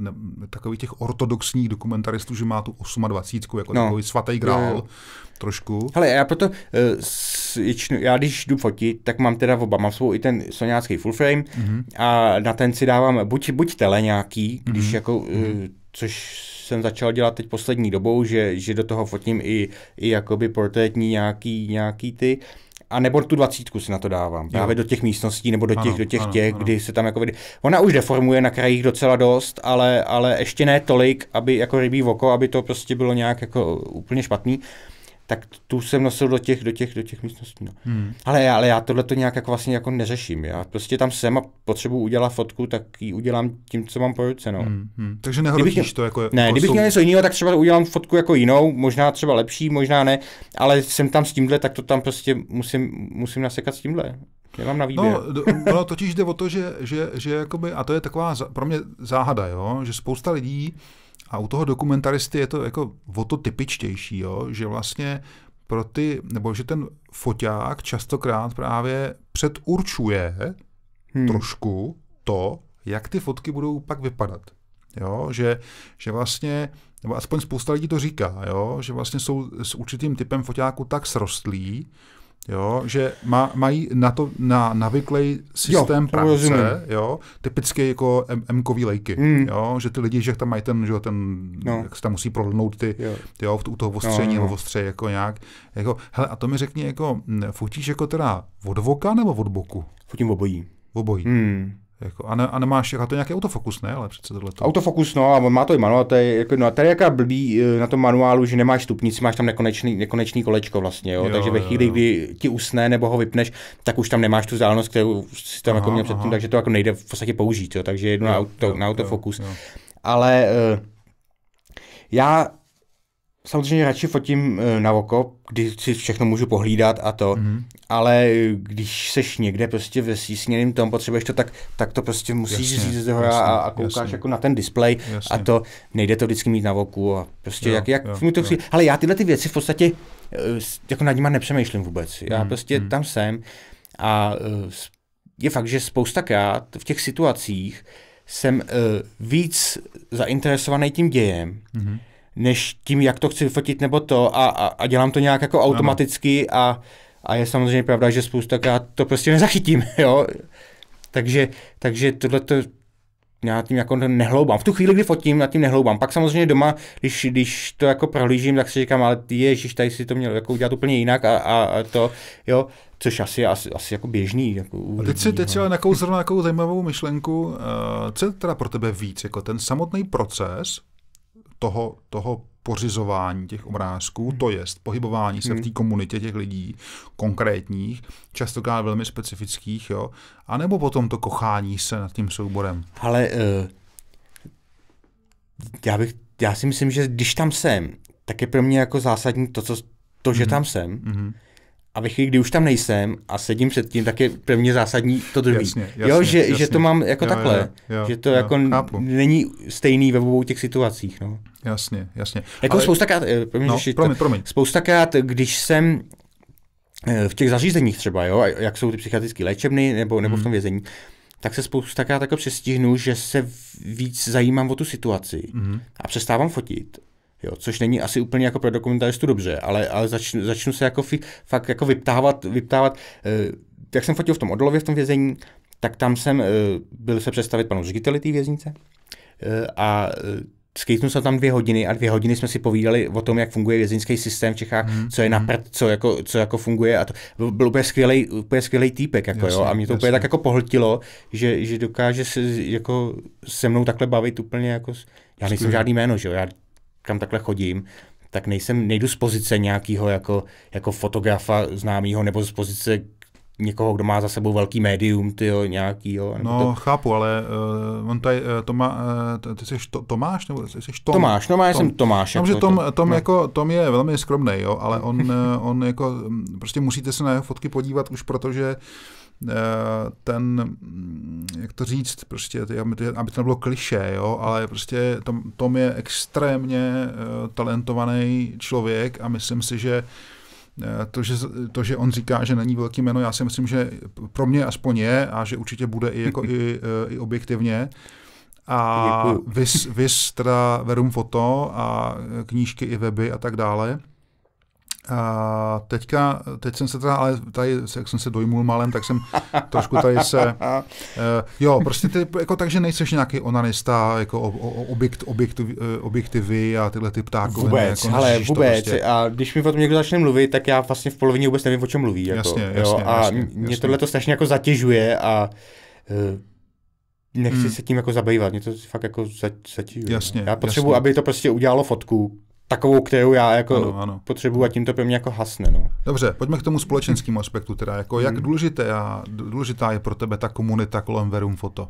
takových těch ortodoxních dokumentaristů, že má tu 28 jako no. takový svatý grál. No. Trošku. Hele, já proto, uh, já když jdu fotit, tak mám teda oba, mám svou i ten soňácký full frame mm-hmm. a na ten si dávám buď, buď tele nějaký, když mm-hmm. jako, uh, což jsem začal dělat teď poslední dobou, že, že do toho fotím i, i jakoby portrétní nějaký, nějaký ty, uh, a nebo tu dvacítku si na to dávám. Jo. Právě do těch místností nebo do těch, ano, do těch, ano, těch ano. kdy se tam jako... vidí. Ona už deformuje na krajích docela dost, ale, ale ještě ne tolik, aby jako rybí oko, aby to prostě bylo nějak jako úplně špatný. Uh, tak tu jsem nosil do těch, do těch, do těch místností. No. Hmm. Ale, ale já tohle to nějak jako vlastně jako neřeším. Já prostě tam jsem a potřebuji udělat fotku, tak ji udělám tím, co mám po ruce. No. Hmm, hmm. Takže nehrotíš kdybych, to jako... Ne, jako kdybych měl něco jiného, tak třeba udělám fotku jako jinou, možná třeba lepší, možná ne, ale jsem tam s tímhle, tak to tam prostě musím, musím nasekat s tímhle. Nemám na no, výběr. No, no totiž jde o to, že, že, že jakoby, a to je taková za, pro mě záhada, jo, že spousta lidí a u toho dokumentaristy je to jako o to typičtější, jo? že vlastně pro ty, nebo že ten foťák častokrát právě předurčuje hmm. trošku to, jak ty fotky budou pak vypadat. Jo? Že, že vlastně, nebo aspoň spousta lidí to říká, jo? že vlastně jsou s určitým typem foťáku tak srostlí, Jo, že má, mají na to na navyklej systém jo, práce, jo, typicky jako m lejky, mm. jo, že ty lidi, že tam mají ten, že ten, no. jak se tam musí prolnout ty, jo, jo u toho no, ostření, no, no. ostře jako nějak, jako, hele, a to mi řekni, jako, fotíš jako teda od voka nebo od boku? Fotím obojí. Obojí. Mm. Jako, a, ne, a nemáš, a to je nějaký autofokus, ne? Ale přece tohle. Autofokus, no, a má to i manuál, to je, jako, no, a tady jaká blbý e, na tom manuálu, že nemáš stupnici, máš tam nekonečný, nekonečný kolečko vlastně, jo? jo takže ve chvíli, jo, kdy ti usne nebo ho vypneš, tak už tam nemáš tu vzdálenost, kterou si tam jako aha, jako měl předtím, takže to jako nejde v podstatě použít, jo? takže jedu jo, na, auto, jo, na autofokus. Jo, jo. Ale e, já samozřejmě radši fotím eh, na oko, kdy si všechno můžu pohlídat a to, mm. ale když seš někde prostě ve sísněném tom, potřebuješ to, tak, tak to prostě musíš jasně, říct z a, a koukáš jasně. jako na ten displej a to nejde to vždycky mít na oku a prostě jo, jak, jak jo, to chci. Ale já tyhle ty věci v podstatě eh, jako nad nima nepřemýšlím vůbec. Já mm, prostě mm. tam jsem a eh, je fakt, že spousta krát v těch situacích jsem víc zainteresovaný tím dějem, mm než tím, jak to chci fotit nebo to a, a, a dělám to nějak jako automaticky a, a je samozřejmě pravda, že spoustakrát to prostě nezachytím, jo. Takže, takže tohle to já tím jako nehloubám. V tu chvíli, kdy fotím, na tím nehloubám. Pak samozřejmě doma, když, když to jako prohlížím, tak si říkám, ale ty ježiš, tady si to měl jako udělat úplně jinak a, a, a to, jo, což asi, asi, asi jako běžný. Jako a teď si, teď si no. ale nějakou zajímavou myšlenku, uh, co je teda pro tebe víc, jako ten samotný proces, toho, toho pořizování těch obrázků, to jest pohybování se v hmm. té komunitě těch lidí, konkrétních, častokrát velmi specifických, jo, anebo potom to kochání se nad tím souborem? Ale uh, já, bych, já si myslím, že když tam jsem, tak je pro mě jako zásadní to, co, to že mm-hmm. tam jsem. Mm-hmm a ve chvíli, kdy už tam nejsem a sedím před tím, tak je pro mě zásadní to druhý. Jasně, jasně, jo, že, jasně. že to mám jako jo, takhle, jo, jo, že to jo, jako chápu. není stejný ve obou těch situacích. No. Jasně, jasně. Jako Ale... spoustakrát, eh, promiň, no, řešit, promiň, promiň. spoustakrát, když jsem eh, v těch zařízeních třeba, jo, jak jsou ty psychiatrické léčebny nebo, nebo hmm. v tom hmm. vězení, tak se spoustakrát jako přestihnu, že se víc zajímám o tu situaci mm-hmm. a přestávám fotit jo, což není asi úplně jako pro dokumentaristu dobře, ale, ale začnu, začnu se jako fi, fakt jako vyptávat, vyptávat eh, jak jsem fotil v tom Odolově, v tom vězení, tak tam jsem eh, byl se představit panu řediteli té věznice eh, a eh, skýtnu se tam dvě hodiny a dvě hodiny jsme si povídali o tom, jak funguje vězeňský systém v Čechách, hmm. co je na mhm. prd, co jako, co jako funguje a to byl úplně skvělej, úplně skvělej týpek, jako jasně, jo, a mě to jasně. úplně tak jako pohltilo, že, že dokáže se jako se mnou takhle bavit úplně jako, já nejsem žádný jméno, že jo, já kam takhle chodím, tak nejsem, nejdu z pozice nějakého jako, jako fotografa známého nebo z pozice někoho, kdo má za sebou velký médium, ty jo, nějaký, jo. No, to... chápu, ale uh, on tady, uh, Toma, uh, ty jsi to, Tomáš, nebo jsi Tom? Tomáš, no má, já Tom. jsem Tomáš. No, jako Tom, jako, Tom, Tom, Tom, no. jako, Tom je velmi skromný, jo, ale on, on jako, prostě musíte se na jeho fotky podívat už protože uh, Eh, ten, mm, jak to říct, prostě, aby, to, nebylo kliše, jo, ale prostě Tom, Tom je extrémně eh, talentovaný člověk a myslím si, že eh, to že, to, že on říká, že není velký jméno, já si myslím, že pro mě aspoň je a že určitě bude i, jako i, i objektivně. A vys, vys teda Verum Foto a knížky i weby a tak dále. A teďka, teď jsem se teda, ale tady, jak jsem se dojmul malem, tak jsem trošku tady se, uh, jo, prostě ty, jako takže nejseš nějaký onanista, jako o, o, objekt, objekt, eh, objektivy a tyhle ty ptákoviny. Vůbec, jako ale prostě. vůbec, prostě. a když mi tom někdo začne mluvit, tak já vlastně v polovině vůbec nevím, o čem mluví, jako, jasně, jasně, jo, a jasně, mě jasně. tohle to strašně jako zatěžuje a uh, nechci hmm. se tím jako zabývat, mě to fakt jako zatěžuje. No. Jasně, Já potřebuji, aby to prostě udělalo fotku, takovou, kterou já jako ano, ano. potřebuji a tím to pro mě jako hasne. No. Dobře, pojďme k tomu společenskému aspektu, teda jako jak hmm. důležité a, důležitá je pro tebe ta komunita kolem Verum Foto?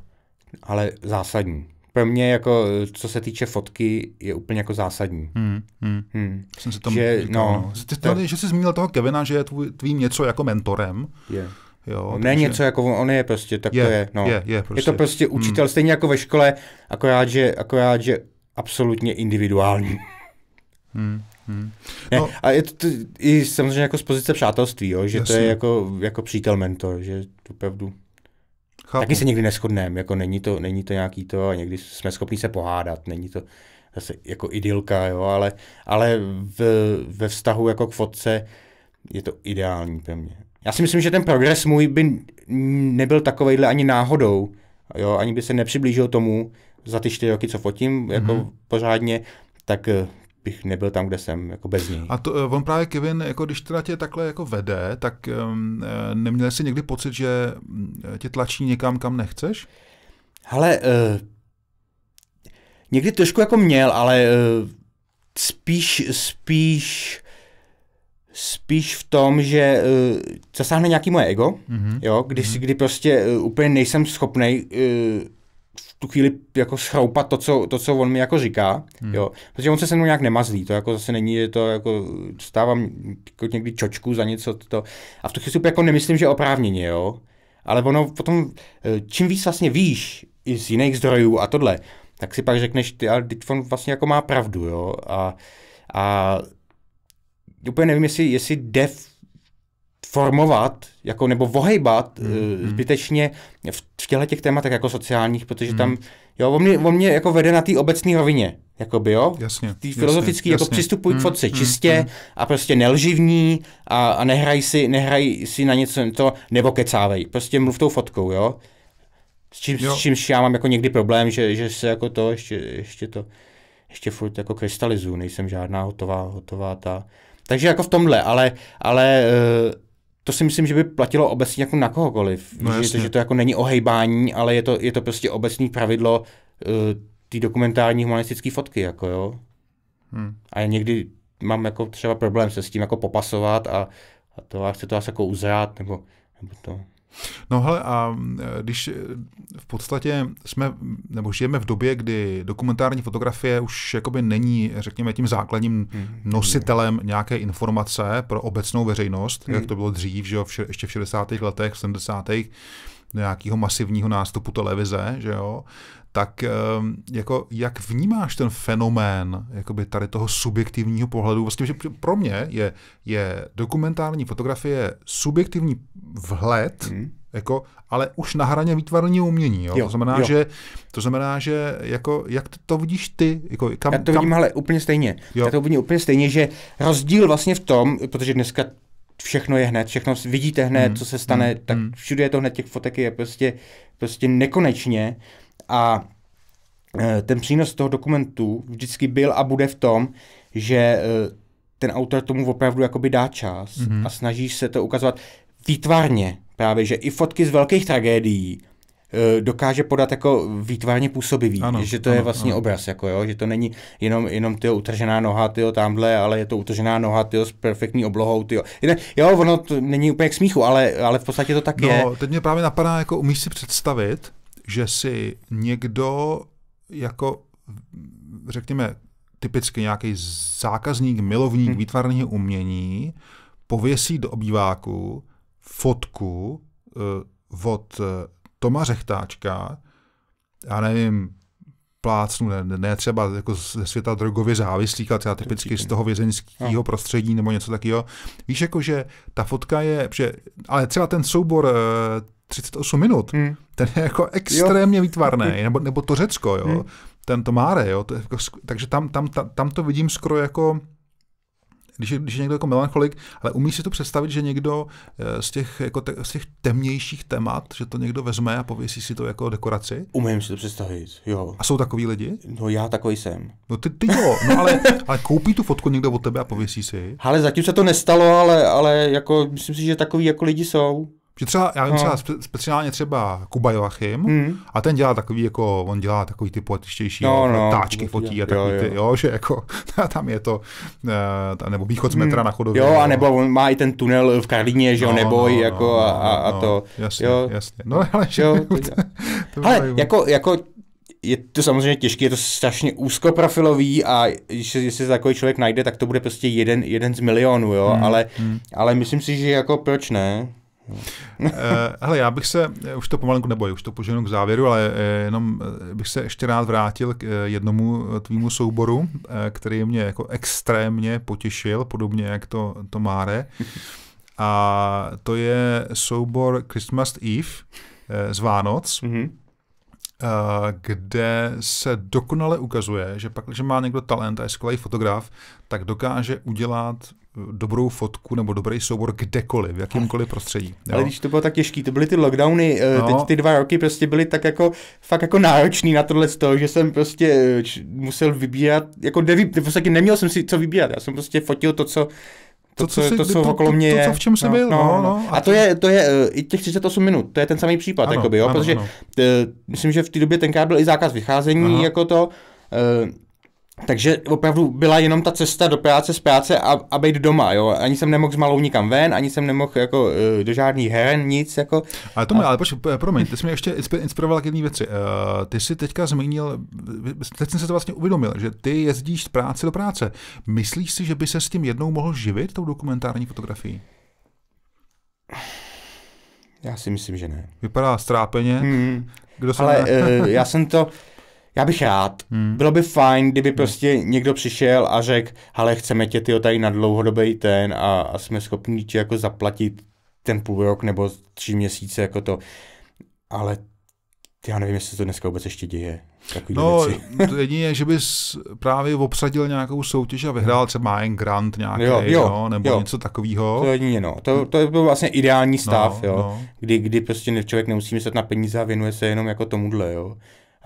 Ale zásadní. Pro mě, jako, co se týče fotky, je úplně jako zásadní. Hmm, hmm. Hmm. Jsem si tomu. že, říkal, no, no. Ty, že jsi zmínil toho Kevina, že je tvůj, tvým něco jako mentorem. Je. Jo, Ne takže... něco jako, on je prostě, tak je, to je. No. Je, je, prostě. je to prostě, prostě učitel, hmm. stejně jako ve škole, akorát že, akorát, že absolutně individuální. Hmm, hmm. No, a je to to i samozřejmě jako z pozice přátelství, jo, že jasný. to je jako, jako přítel mentor, že tu pravdu. Chápu. Taky se nikdy neschodneme, jako není to, není to nějaký to a někdy jsme schopni se pohádat, není to zase jako idylka, jo, ale, ale v, ve vztahu jako k fotce je to ideální pro mě. Já si myslím, že ten progres můj by nebyl takovejhle ani náhodou, jo, ani by se nepřiblížil tomu za ty čtyři roky, co fotím, jako mm-hmm. pořádně, tak eh, bych nebyl tam, kde jsem, jako bez ní. A to, eh, on právě Kevin, jako když teda tě takhle jako vede, tak um, neměl jsi někdy pocit, že mm, eh, tě tlačí někam, kam nechceš? Ale uh, někdy trošku jako měl, ale uh, spíš, spíš, spíš v tom, že uh, zasáhne nějaký moje ego, mm-hmm. jo, když, mm-hmm. kdy prostě uh, úplně nejsem schopnej uh, tu chvíli jako schroupat to, co, to, co on mi jako říká, hmm. jo. Protože on se se mnou nějak nemazlí, to jako zase není, že to jako stávám jako někdy čočku za něco to. A v tu chvíli jako nemyslím, že oprávněně, jo. Ale ono potom, eh, čím víc vlastně víš i z jiných zdrojů a tohle, tak si pak řekneš, ty, ale teď on vlastně jako má pravdu, jo. A, a úplně nevím, jestli, jestli jde formovat, jako nebo vohejbat hmm. zbytečně v, v těchto těch tématech jako sociálních, protože mm. tam, jo, on mě, on mě jako vede na té obecné rovině, jakoby, jo? Jasně. Ty filozofický, jasně, jako jasně. přistupuj k mm, fotce mm, čistě mm. a prostě nelživní a, a nehraj, si, nehraj si na něco to, nebo kecávej, prostě mluv tou fotkou, jo? S, čím, jo. s čímž já mám jako někdy problém, že, že se jako to, ještě, ještě to, ještě furt jako krystalizuju, nejsem žádná hotová, hotová ta... Takže jako v tomhle, ale, ale eh, to si myslím, že by platilo obecně jako na kohokoliv. No, že, to, že to jako není ohejbání, ale je to, je to prostě obecné pravidlo uh, eh, té dokumentární humanistické fotky, jako jo. Hmm. A já někdy mám jako třeba problém se s tím jako popasovat a, a to a chce to asi jako uzrát, nebo, nebo to. No hele, a když eh, v podstatě jsme, nebo žijeme v době, kdy dokumentární fotografie už jakoby není, řekněme, tím základním hmm. Hmm. nositelem nějaké informace pro obecnou veřejnost, hmm. jak to bylo dřív, že jo, v, ještě v 60. letech, v 70. nějakého masivního nástupu televize, že jo, tak ehm, jako jak vnímáš ten fenomén jakoby tady toho subjektivního pohledu? Vlastně, že pro mě je, je dokumentární fotografie subjektivní vhled, hmm. jako, ale už na hraně výtvarného umění. Jo? Jo, to, znamená, jo. že, to znamená, že jako, jak to vidíš ty? Jako, kam, Já to vidím kam... hele, úplně stejně. Jo. Já to vidím úplně stejně, že rozdíl vlastně v tom, protože dneska všechno je hned, všechno vidíte hned, hmm. co se stane, hmm. tak hmm. všude je to hned, těch fotek je prostě, prostě nekonečně, a eh, ten přínos toho dokumentu vždycky byl a bude v tom, že eh, ten autor tomu opravdu jakoby dá čas mm-hmm. a snaží se to ukazovat výtvarně právě, že i fotky z velkých tragédií eh, dokáže podat jako výtvarně působivý, ano, že to ano, je vlastně ano. obraz, jako jo, že to není jenom, jenom tyjo, utržená noha, tyjo, tamhle, ale je to utržená noha, tyjo, s perfektní oblohou, tyjo. Jo, ono to není úplně k smíchu, ale, ale v podstatě to tak no, je. teď mě právě napadá, jako umíš si představit, že si někdo jako, řekněme, typicky nějaký zákazník, milovník hmm. výtvarného umění, pověsí do obýváku fotku uh, od uh, Toma Řechtáčka, já nevím, plácnu, ne, ne třeba jako ze světa drogově závislých, ale třeba typicky z no. toho vězeňského no. prostředí nebo něco takového. Víš, jako že ta fotka je, že, ale třeba ten soubor eh, 38 minut. Hmm. Ten je jako extrémně jo. výtvarný, nebo, nebo to Řecko, jo. Hmm. Ten to Máre, jo. To je jako, takže tam, tam, tam, tam to vidím skoro jako když je, když je někdo jako melancholik, ale umí si to představit, že někdo eh, z těch, jako te, z těch temnějších témat, že to někdo vezme a pověsí si to jako dekoraci? Umím si to představit, jo. A jsou takový lidi? No já takový jsem. No ty, ty jo, no ale, ale koupí tu fotku někdo od tebe a pověsí si. Ale zatím se to nestalo, ale, ale jako myslím si, že takový jako lidi jsou. Že třeba, já vím, no. třeba speciálně třeba Kuba Joachim, mm. a ten dělá takový jako, on dělá takový ty poetičtější no, jako, no, jako, táčky fotí a takový jo, ty, jo, že jako tam je to, uh, nebo východ z metra mm. na chodově. Jo, a nebo on má i ten tunel v Karlíně, že jo, no, nebo no, jako no, no, a, a, no, to. Jasně, jo. jasně. No ale, jo, to, to ale jako, jako je to samozřejmě těžké, je to strašně úzkoprofilový a když se, se takový člověk najde, tak to bude prostě jeden, jeden z milionů, jo, mm, ale, mm. ale myslím si, že jako proč ne? uh, hele, já bych se, eh, už to pomalinku neboj, už to poženu k závěru, ale eh, jenom bych se ještě rád vrátil k jednomu tvýmu souboru, který mě jako extrémně potěšil, podobně jak to, to Máre. A to je soubor Christmas Eve z Vánoc. Mm-hmm Eh, kde se dokonale ukazuje, že pak, když má někdo talent a je skvělý fotograf, tak dokáže udělat eh, dobrou fotku nebo dobrý soubor kdekoliv, v jakýmkoliv prostředí. Jo? Ale když to bylo tak těžký, to byly ty lockdowny, eh, no. teď ty dva roky prostě byly tak jako, fakt jako náročný na tohle z toho, že jsem prostě musel vybírat, jako nevím, prostě neměl jsem si co vybírat, já jsem prostě fotil to, co to, co, co, to, co to, okolo mě to, je. To, co v čem jsi no, byl. No, no, no. no. A, to, je, to je eh, i těch 38 minut, to je ten samý případ, ano, jakoby, jo? Ano, protože ano. T, eh, myslím, že v té době tenkrát byl i zákaz vycházení, Aha. jako to, eh, takže opravdu byla jenom ta cesta do práce z práce a, a být doma, jo. Ani jsem nemohl s malou nikam ven, ani jsem nemohl jako eh, do žádný heren, nic, jako. Ale to a... ale počkej, eh, promiň, ty jsi mě ještě inspiroval k jedné věci. Uh, ty jsi teďka zmínil, teď jsem se to vlastně uvědomil, že ty jezdíš z práce do práce. Myslíš si, že by se s tím jednou mohl živit, tou dokumentární fotografií? Já si myslím, že ne. Vypadá strápeně. Hmm. Kdo ale uh, já jsem to já bych rád. Hmm. Bylo by fajn, kdyby hmm. prostě někdo přišel a řekl, ale chceme tě ty tady na dlouhodobý ten a, a jsme schopni ti jako zaplatit ten půl rok nebo tři měsíce jako to. Ale já nevím, jestli to dneska vůbec ještě děje. no, to jedině, že bys právě obsadil nějakou soutěž a vyhrál třeba jen grant nějaký, jo, jo, no, nebo jo. něco takového. To je jedině, no. To, to byl vlastně ideální no, stav, no, jo. No. Kdy, kdy prostě člověk nemusí myslet na peníze a věnuje se jenom jako tomuhle, jo.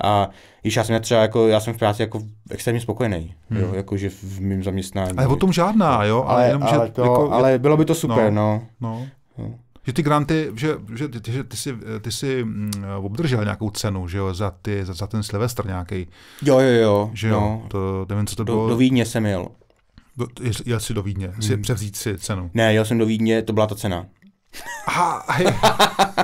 A když já jsem třeba jako, já jsem v práci jako extrémně spokojený, hmm. jo, jakože v mém zaměstnání. Ale o tom žádná, jo, ale, ale, jenom, ale, že, to, jako, ale bylo by to no, super, no. no. no. no. Že ty granty, že, že ty, že ty, jsi, ty jsi mm, obdržel nějakou cenu, že jo, za, ty, za, za ten Silvestr nějaký. Jo, jo, jo. Že jo, no. to, nevím, co to do, bylo. Do Vídně jsem jel. Do, jel jsi do Vídně, hmm. si převzít si cenu. Ne, jel jsem do Vídně, to byla ta cena. Aha,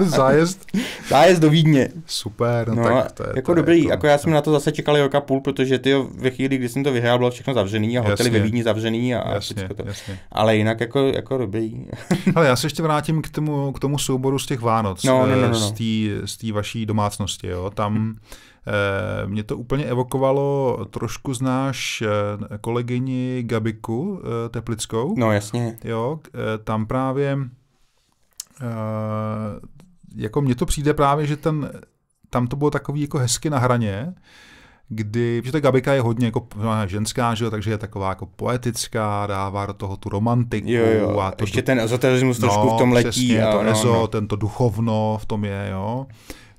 zájezd. zájezd do Vídně. Super, no, no tak to je, Jako to dobrý, je, jako... jako já jsem na to zase čekal roka půl, protože ty ve chvíli, kdy jsem to vyhrál, bylo všechno zavřený a hotely ve Vídni zavřený a jasně, to. Jasně. Ale jinak jako, jako dobrý. Ale já se ještě vrátím k tomu, k tomu souboru z těch Vánoc, no, no, no, eh, no, no. z té vaší domácnosti, jo, tam... Eh, mě to úplně evokovalo, trošku znáš eh, kolegyni Gabiku Teplickou. No jasně. Jo, tam právě Eh, jako mně to přijde právě, že ten, tam to bylo takový jako hezky na hraně, kdy, že ta Gabika je hodně jako no, ženská, že jo, takže je taková jako poetická, dává do toho tu romantiku. Jo, jo. A to, ještě ten ezoterismus no, trošku v tom no, letí. Přesně, a, to no, ezo, no. tento duchovno v tom je, jo. Uh,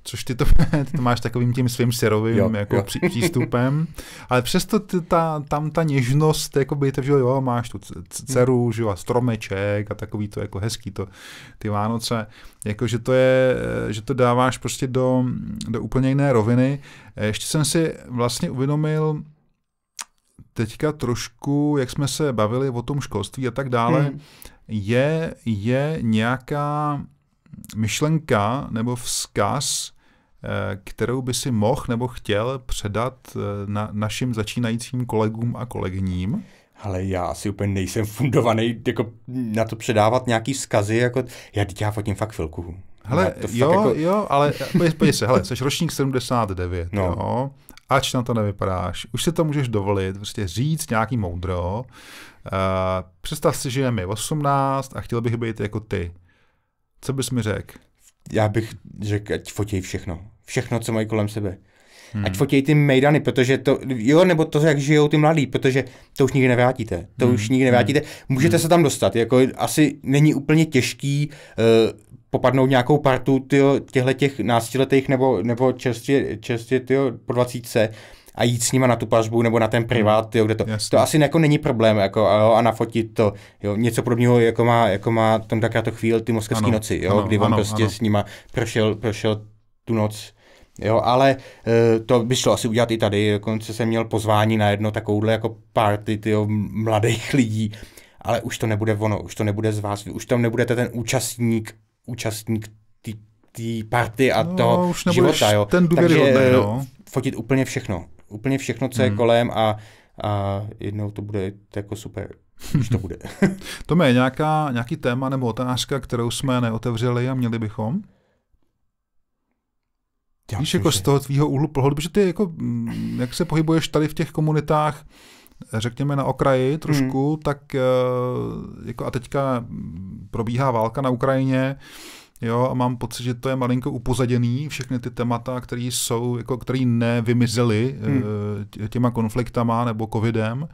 což ty to, ty to máš takovým tím svým syrovým jo, jako jo. Pří, přístupem, ale přesto ty, ta, tam ta něžnost, jako by, že jo, máš tu dceru, že jo, a stromeček a takový to jako hezký to, ty Vánoce, jako že to je, že to dáváš prostě do, do úplně jiné roviny. Ještě jsem si vlastně uvědomil, teďka trošku, jak jsme se bavili o tom školství a tak dále, hmm. je, je nějaká myšlenka nebo vzkaz, kterou by si mohl nebo chtěl předat eh, na našim začínajícím kolegům a kolegyním? Ale já asi úplně nejsem fundovaný jako na to předávat nějaký vzkazy, jako já teď já fotím fakt chvilku. Hele, jo, jako... jo, ale pojď se, hele, jsi ročník 79, no. jo, ač na to nevypadáš, už si to můžeš dovolit, prostě říct nějaký moudro. Uh, představ si, že je mi 18 a chtěl bych být jako ty. Co bys mi řekl? Já bych řekl, ať fotí všechno všechno, co mají kolem sebe. Hmm. Ať fotějí ty mejdany, protože to, jo, nebo to, jak žijou ty mladí, protože to už nikdy nevrátíte. To hmm. už nikdy nevrátíte. Hmm. Můžete hmm. se tam dostat, jako asi není úplně těžký uh, popadnout nějakou partu těchto těch náctiletých nebo, nebo čerstvě, čerstvě tyjo, po 20 a jít s nima na tu pařbu nebo na ten hmm. privát, jo, kde to, Jasne. to asi jako není problém jako, a, jo, a nafotit to, jo, něco podobného jako má, jako má to chvíli ty moskevské noci, jo, ano, kdy on ano, prostě ano. s nima prošel, prošel tu noc Jo, ale eh, to by šlo asi udělat i tady. Dokonce jsem měl pozvání na jedno takovouhle jako party tyjo, mladých lidí, ale už to nebude ono, už to nebude z vás, už tam nebudete ten účastník, účastník té party a no, to už života. Jo. Ten Takže hodné, eh, no. fotit úplně všechno, úplně všechno, co je hmm. kolem a, a jednou to bude to jako super. Už to bude. to je nějaká, nějaký téma nebo otázka, kterou jsme neotevřeli a měli bychom? Já, Víš, jako z toho tvýho úhlu pohledu, protože ty jako, mm, jak se pohybuješ tady v těch komunitách, řekněme na okraji trošku, hmm. tak eh, jako a teďka probíhá válka na Ukrajině, jo, a mám pocit, že to je malinko upozaděný, všechny ty témata, které jsou, jako, které nevymizely hmm. Eh, těma konfliktama nebo covidem,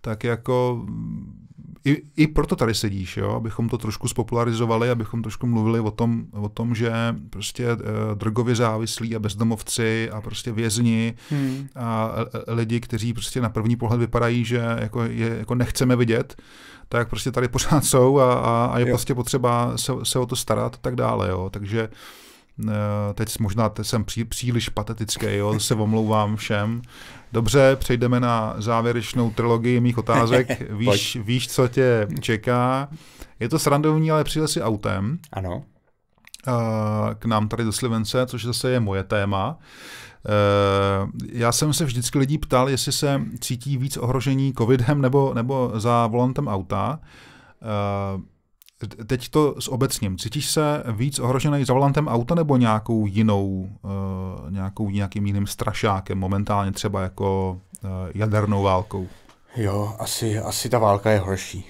tak jako i, i proto tady sedíš, jo? abychom to trošku spopularizovali, abychom trošku mluvili o tom, o tom že prostě e, drogově závislí a bezdomovci a prostě vězni hmm. a lidi, kteří prostě na první pohled vypadají, že jako, je, jako nechceme vidět, tak prostě tady pořád jsou a, a, a je jo. prostě potřeba se, se o to starat a tak dále. Jo? Takže e, teď možná teď jsem pří, příliš patetický, jo? se omlouvám všem, Dobře, přejdeme na závěrečnou trilogii mých otázek. Víš, víš co tě čeká. Je to srandovní, ale přijel si autem. Ano. Eh, k nám tady do Slivence, což zase je moje téma. Eh, já jsem se vždycky lidí ptal, jestli se cítí víc ohrožení covidem nebo, nebo za volantem auta. Eh, teď to s obecním. Cítíš se víc ohrožený za volantem auta nebo nějakou jinou, eh, nějakou, nějakým jiným strašákem momentálně třeba jako eh, jadernou válkou? Jo, asi, asi ta válka je horší.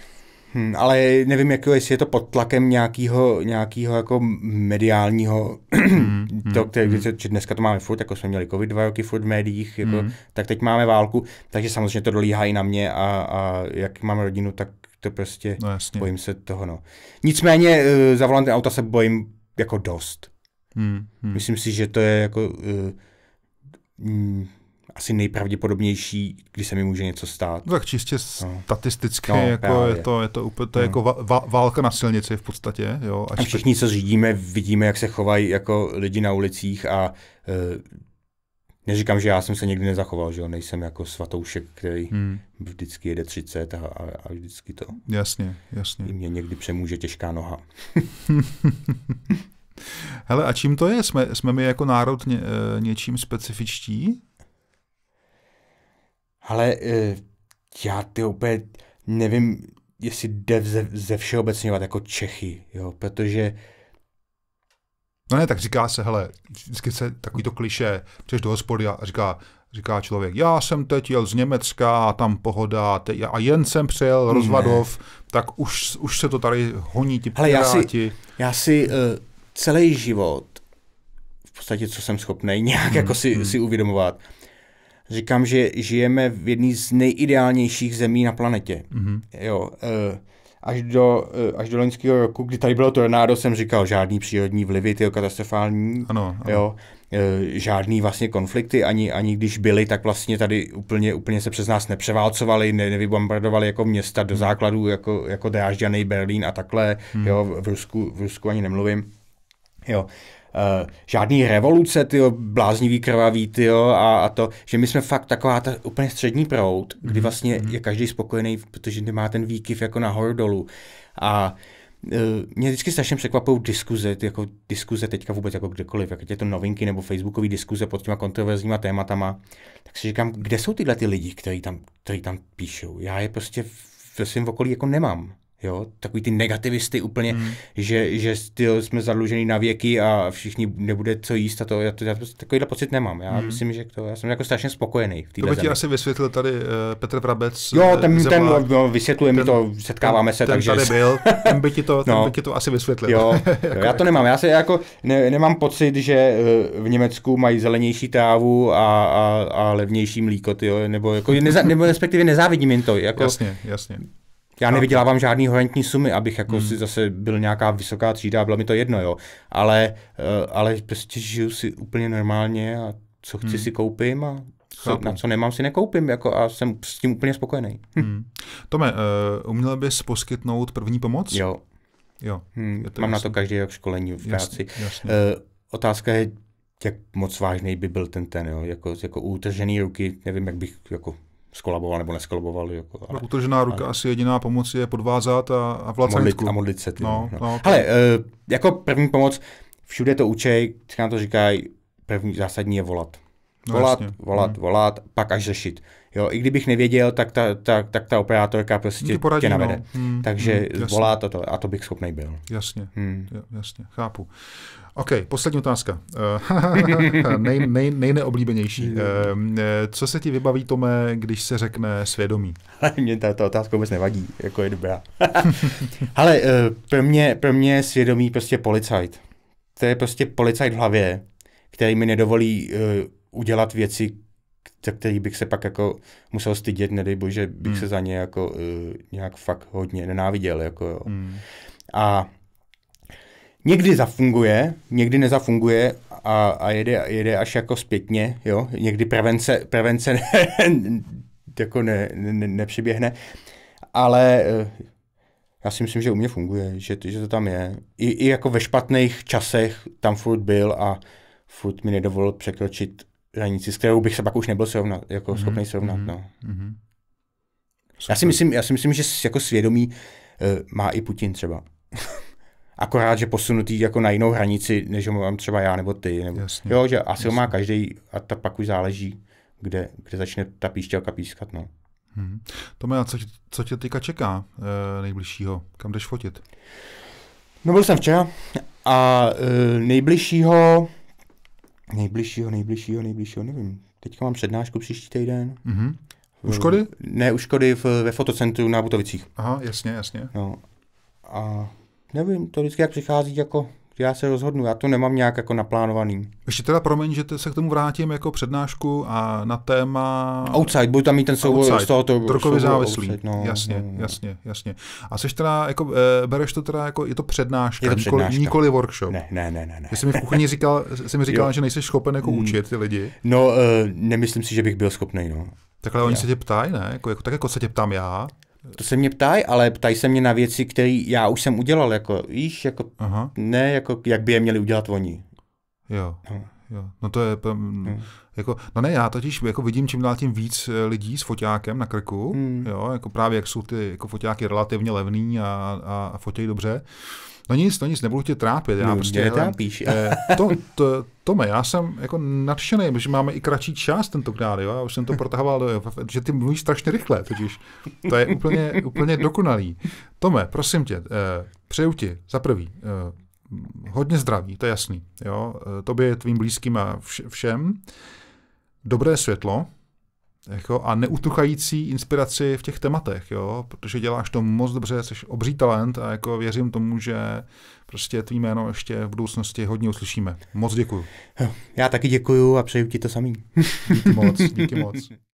Hm, ale nevím, jako, jestli je to pod tlakem nějakého, nějakého jako mediálního, mm, to, který, mm. že dneska to máme furt, jako jsme měli covid dva roky furt v médiích, jako, mm. tak teď máme válku, takže samozřejmě to dolíhá i na mě a, a jak mám rodinu, tak to prostě no, jasně. bojím se toho. No. Nicméně uh, za volantem auta se bojím jako dost. Hmm, hmm. Myslím si, že to je jako uh, eh, m, mm, asi nejpravděpodobnější, kdy se mi může něco stát. No, tak čistě no. statisticky no, jako je to, je to, úplně, to je no. jako va, válka na silnici v podstatě. Jo, a všichni, co řídíme, vidíme, jak se chovají jako lidi na ulicích a uh, Neříkám, že já jsem se nikdy nezachoval, že jo, nejsem jako svatoušek, který hmm. vždycky jede 30 a, a, a vždycky to. Jasně, jasně. I mě někdy přemůže těžká noha. Hele, a čím to je? Jsme, jsme my jako národ ně, eh, něčím specifičtí? Ale eh, já ty opět nevím, jestli jde ze, ze všeobecňovat jako Čechy, jo, protože No ne, tak říká se, hele, vždycky se takový to kliše, přijdeš do hospody a říká, říká člověk, já jsem teď jel z Německa a tam pohoda teď, a jen jsem přijel Rozvadov, ne. tak už, už se to tady honí ti Hele, piráti. já si, já si uh, eh, celý život, v podstatě, co jsem schopný nějak hmm, jako si, hmm. si uvědomovat, říkám, že žijeme v jedné z nejideálnějších zemí na planetě. Hmm. Jo, uh, až do, eh, až do loňského roku, kdy tady bylo tornádo, jsem říkal, žádný přírodní vlivy, ty katastrofální, ano, ano. jo, eh, žádný vlastně konflikty, ani, ani když byly, tak vlastně tady úplně, úplně se přes nás nepřeválcovali, ne, nevybombardovali jako města do hmm. základů, jako, jako Drážďany, Berlín a takhle, hmm. jo, v Rusku, v Rusku ani nemluvím, jo uh, žádný revoluce, ty bláznivý, krvavý, ty a, a to, že my jsme fakt taková ta úplně střední prout, kdy mhm, vlastně mhm. je každý spokojený, protože nemá ten výkyv jako nahoru dolů. A eh, mě vždycky strašně překvapují diskuze, ty jako diskuze teďka vůbec jako kdekoliv, jak je to novinky nebo facebookové diskuze pod těma kontroverzníma tématama, tak si říkám, kde jsou tyhle ty lidi, kteří tam, kteří tam píšou. Já je prostě ve svém okolí jako nemám. Jo, takový ty negativisty úplně, mm. že, že styl jsme zadlužený na věky a všichni nebude co jíst a to, já, to, já prostě takovýhle pocit nemám. Já mm. myslím, že to, já jsem jako strašně spokojený v To by ti asi vysvětlil tady uh, Petr Prabec. Jo, eh, ten, zemlá, ten no, vysvětluje ten, mi to, setkáváme ten, se, ten takže... Ten tady byl, ten by ti to, no. ten by ti to asi vysvětlil. Jo, jako já to nemám, já se jako ne, nemám pocit, že eh, v Německu mají zelenější trávu a, a, a levnější mlíko, tyjo, nebo, jako, neza, nebo respektive nezávidím jim to. Jako, jasně, jasně. Já nevydělávám žádný horentní sumy, abych jako hmm. si zase byl nějaká vysoká třída, bylo mi to jedno, jo. Ale, eh, ale prostě žiju si úplně normálně a co chci hmm. si koupím a co, na co nemám si nekoupím jako a jsem s tím úplně spokojený. Hmm. Tome, uh, uměl bys poskytnout první pomoc? Jo. Jo. Hmm. Mám jasný. na to každý rok školení v práci. Jasný, jasný. Uh, eh, otázka je, jak moc vážný by byl ten ten, jo? Jako, jako útržený ruky, nevím, jak bych jako skolaboval nebo neskolaboval. Jako, ale, no, utržená ruka ale... asi jediná pomoc je podvázat a, a v lacaňsku. A modlit se. Ty, no, no. No, Hele, uh, jako první pomoc, všude to učej, nám to říkají, první zásadní je volat. No, volat, jasně. volat, hmm. volat, pak až řešit. Jo, i kdybych nevěděl, tak ta, ta, tak ta operátorka prostě Ty poradí, tě no. navede. No. Hmm, Takže hmm, volá to a to bych schopný byl. Jasně, hmm. jasně, chápu. Uh, OK, poslední otázka. Eh, nej, nej, nejneoblíbenější. Eh, eh, co se ti vybaví, Tome, když se řekne svědomí? Mně mě ta, ta otázka vůbec nevadí, jako je dobrá. Ale pro mě, pro mě svědomí prostě policajt. To je prostě policajt v hlavě, který mi nedovolí uh, udělat věci, za který bych se pak jako musel stydět, nedej bože, bych hmm. se za ně jako uh, nějak fakt hodně nenáviděl. Jako, jo. Hmm. A někdy zafunguje, někdy nezafunguje a, a jede, jede až jako zpětně, jo? Někdy prevence, prevence ne, jako ne, ne, nepřiběhne, ale eh, já si myslím, že u mě funguje, že, že to tam je. I, I jako ve špatných časech tam furt byl a furt mi nedovolil překročit hranici, s kterou bych se pak už nebyl srovnat, jako mm-hmm. schopný mhm, srovnat. No. Mm-hmm. Já, si myslím, já si myslím, že jako svědomí uh, eh, má i Putin třeba akorát, že posunutý jako na jinou hranici, než ho mám třeba já nebo ty. Nebo, jasně, jo, že asi jasně. má každý a ta pak už záleží, kde, kde začne ta píšťalka pískat. No. Hmm. Tome, a co, co tě teďka čeká e, nejbližšího? Kam jdeš fotit? No byl jsem včera a e, nejbližšího, nejbližšího, nejbližšího, nejbližšího, nevím. Teďka mám přednášku příští týden. Mm-hmm. U Škody? Ne, u Škody v, ve fotocentru na Butovicích. Aha, jasně, jasně. No. A Nevím, to vždycky jak přichází, jako já se rozhodnu, já to nemám nějak jako naplánovaný. Ještě teda promiň, že se k tomu vrátím jako přednášku a na téma... Outside, budu tam mít ten soubor z toho Drogově závislý, outside, no, jasně, no, no. jasně, jasně. A seš teda, jako, eh, bereš to teda jako, je to přednáška, je to přednáška. Nikoli, nikoli workshop. Ne, ne, ne, ne. ne. jsi mi v kuchyni říkal, jsi mi říkal, že nejsi schopen jako mm. učit ty lidi. No, e, nemyslím si, že bych byl schopný, no. Takhle oni ne. se tě ptají, ne? Jako, jako, tak jako se tě ptám já. To se mě ptají, ale ptají se mě na věci, které já už jsem udělal, jako, víš, jako, Aha. ne, jako, jak by je měli udělat oni. Jo. No. Jo. No to je, hmm. jako, no ne, já totiž jako vidím čím dál tím víc eh, lidí s foťákem na krku, hmm. jo, jako právě jak jsou ty jako foťáky relativně levný a, a, a fotějí dobře, uh, No nic, no nic, nebudu tě trápit. Já no, prostě, mě trápíš. Hele, eh, to, to, Tome, já jsem jako nadšený, že máme i kratší čas tentokrát, jo? já už jsem to protahoval, že ty mluvíš strašně rychle, totiž to je úplně, úplně dokonalý. Tome, prosím tě, eh, přeju ti za prvý eh, hodně zdraví, to je jasný, jo? tobě, tvým blízkým a všem, dobré světlo, jako, a neutuchající inspiraci v těch tematech, jo, protože děláš to moc dobře, jsi obří talent a jako věřím tomu, že prostě tvý jméno ještě v budoucnosti hodně uslyšíme. Moc děkuju. Já taky děkuju a přeju ti to samý. Díky moc, díky moc.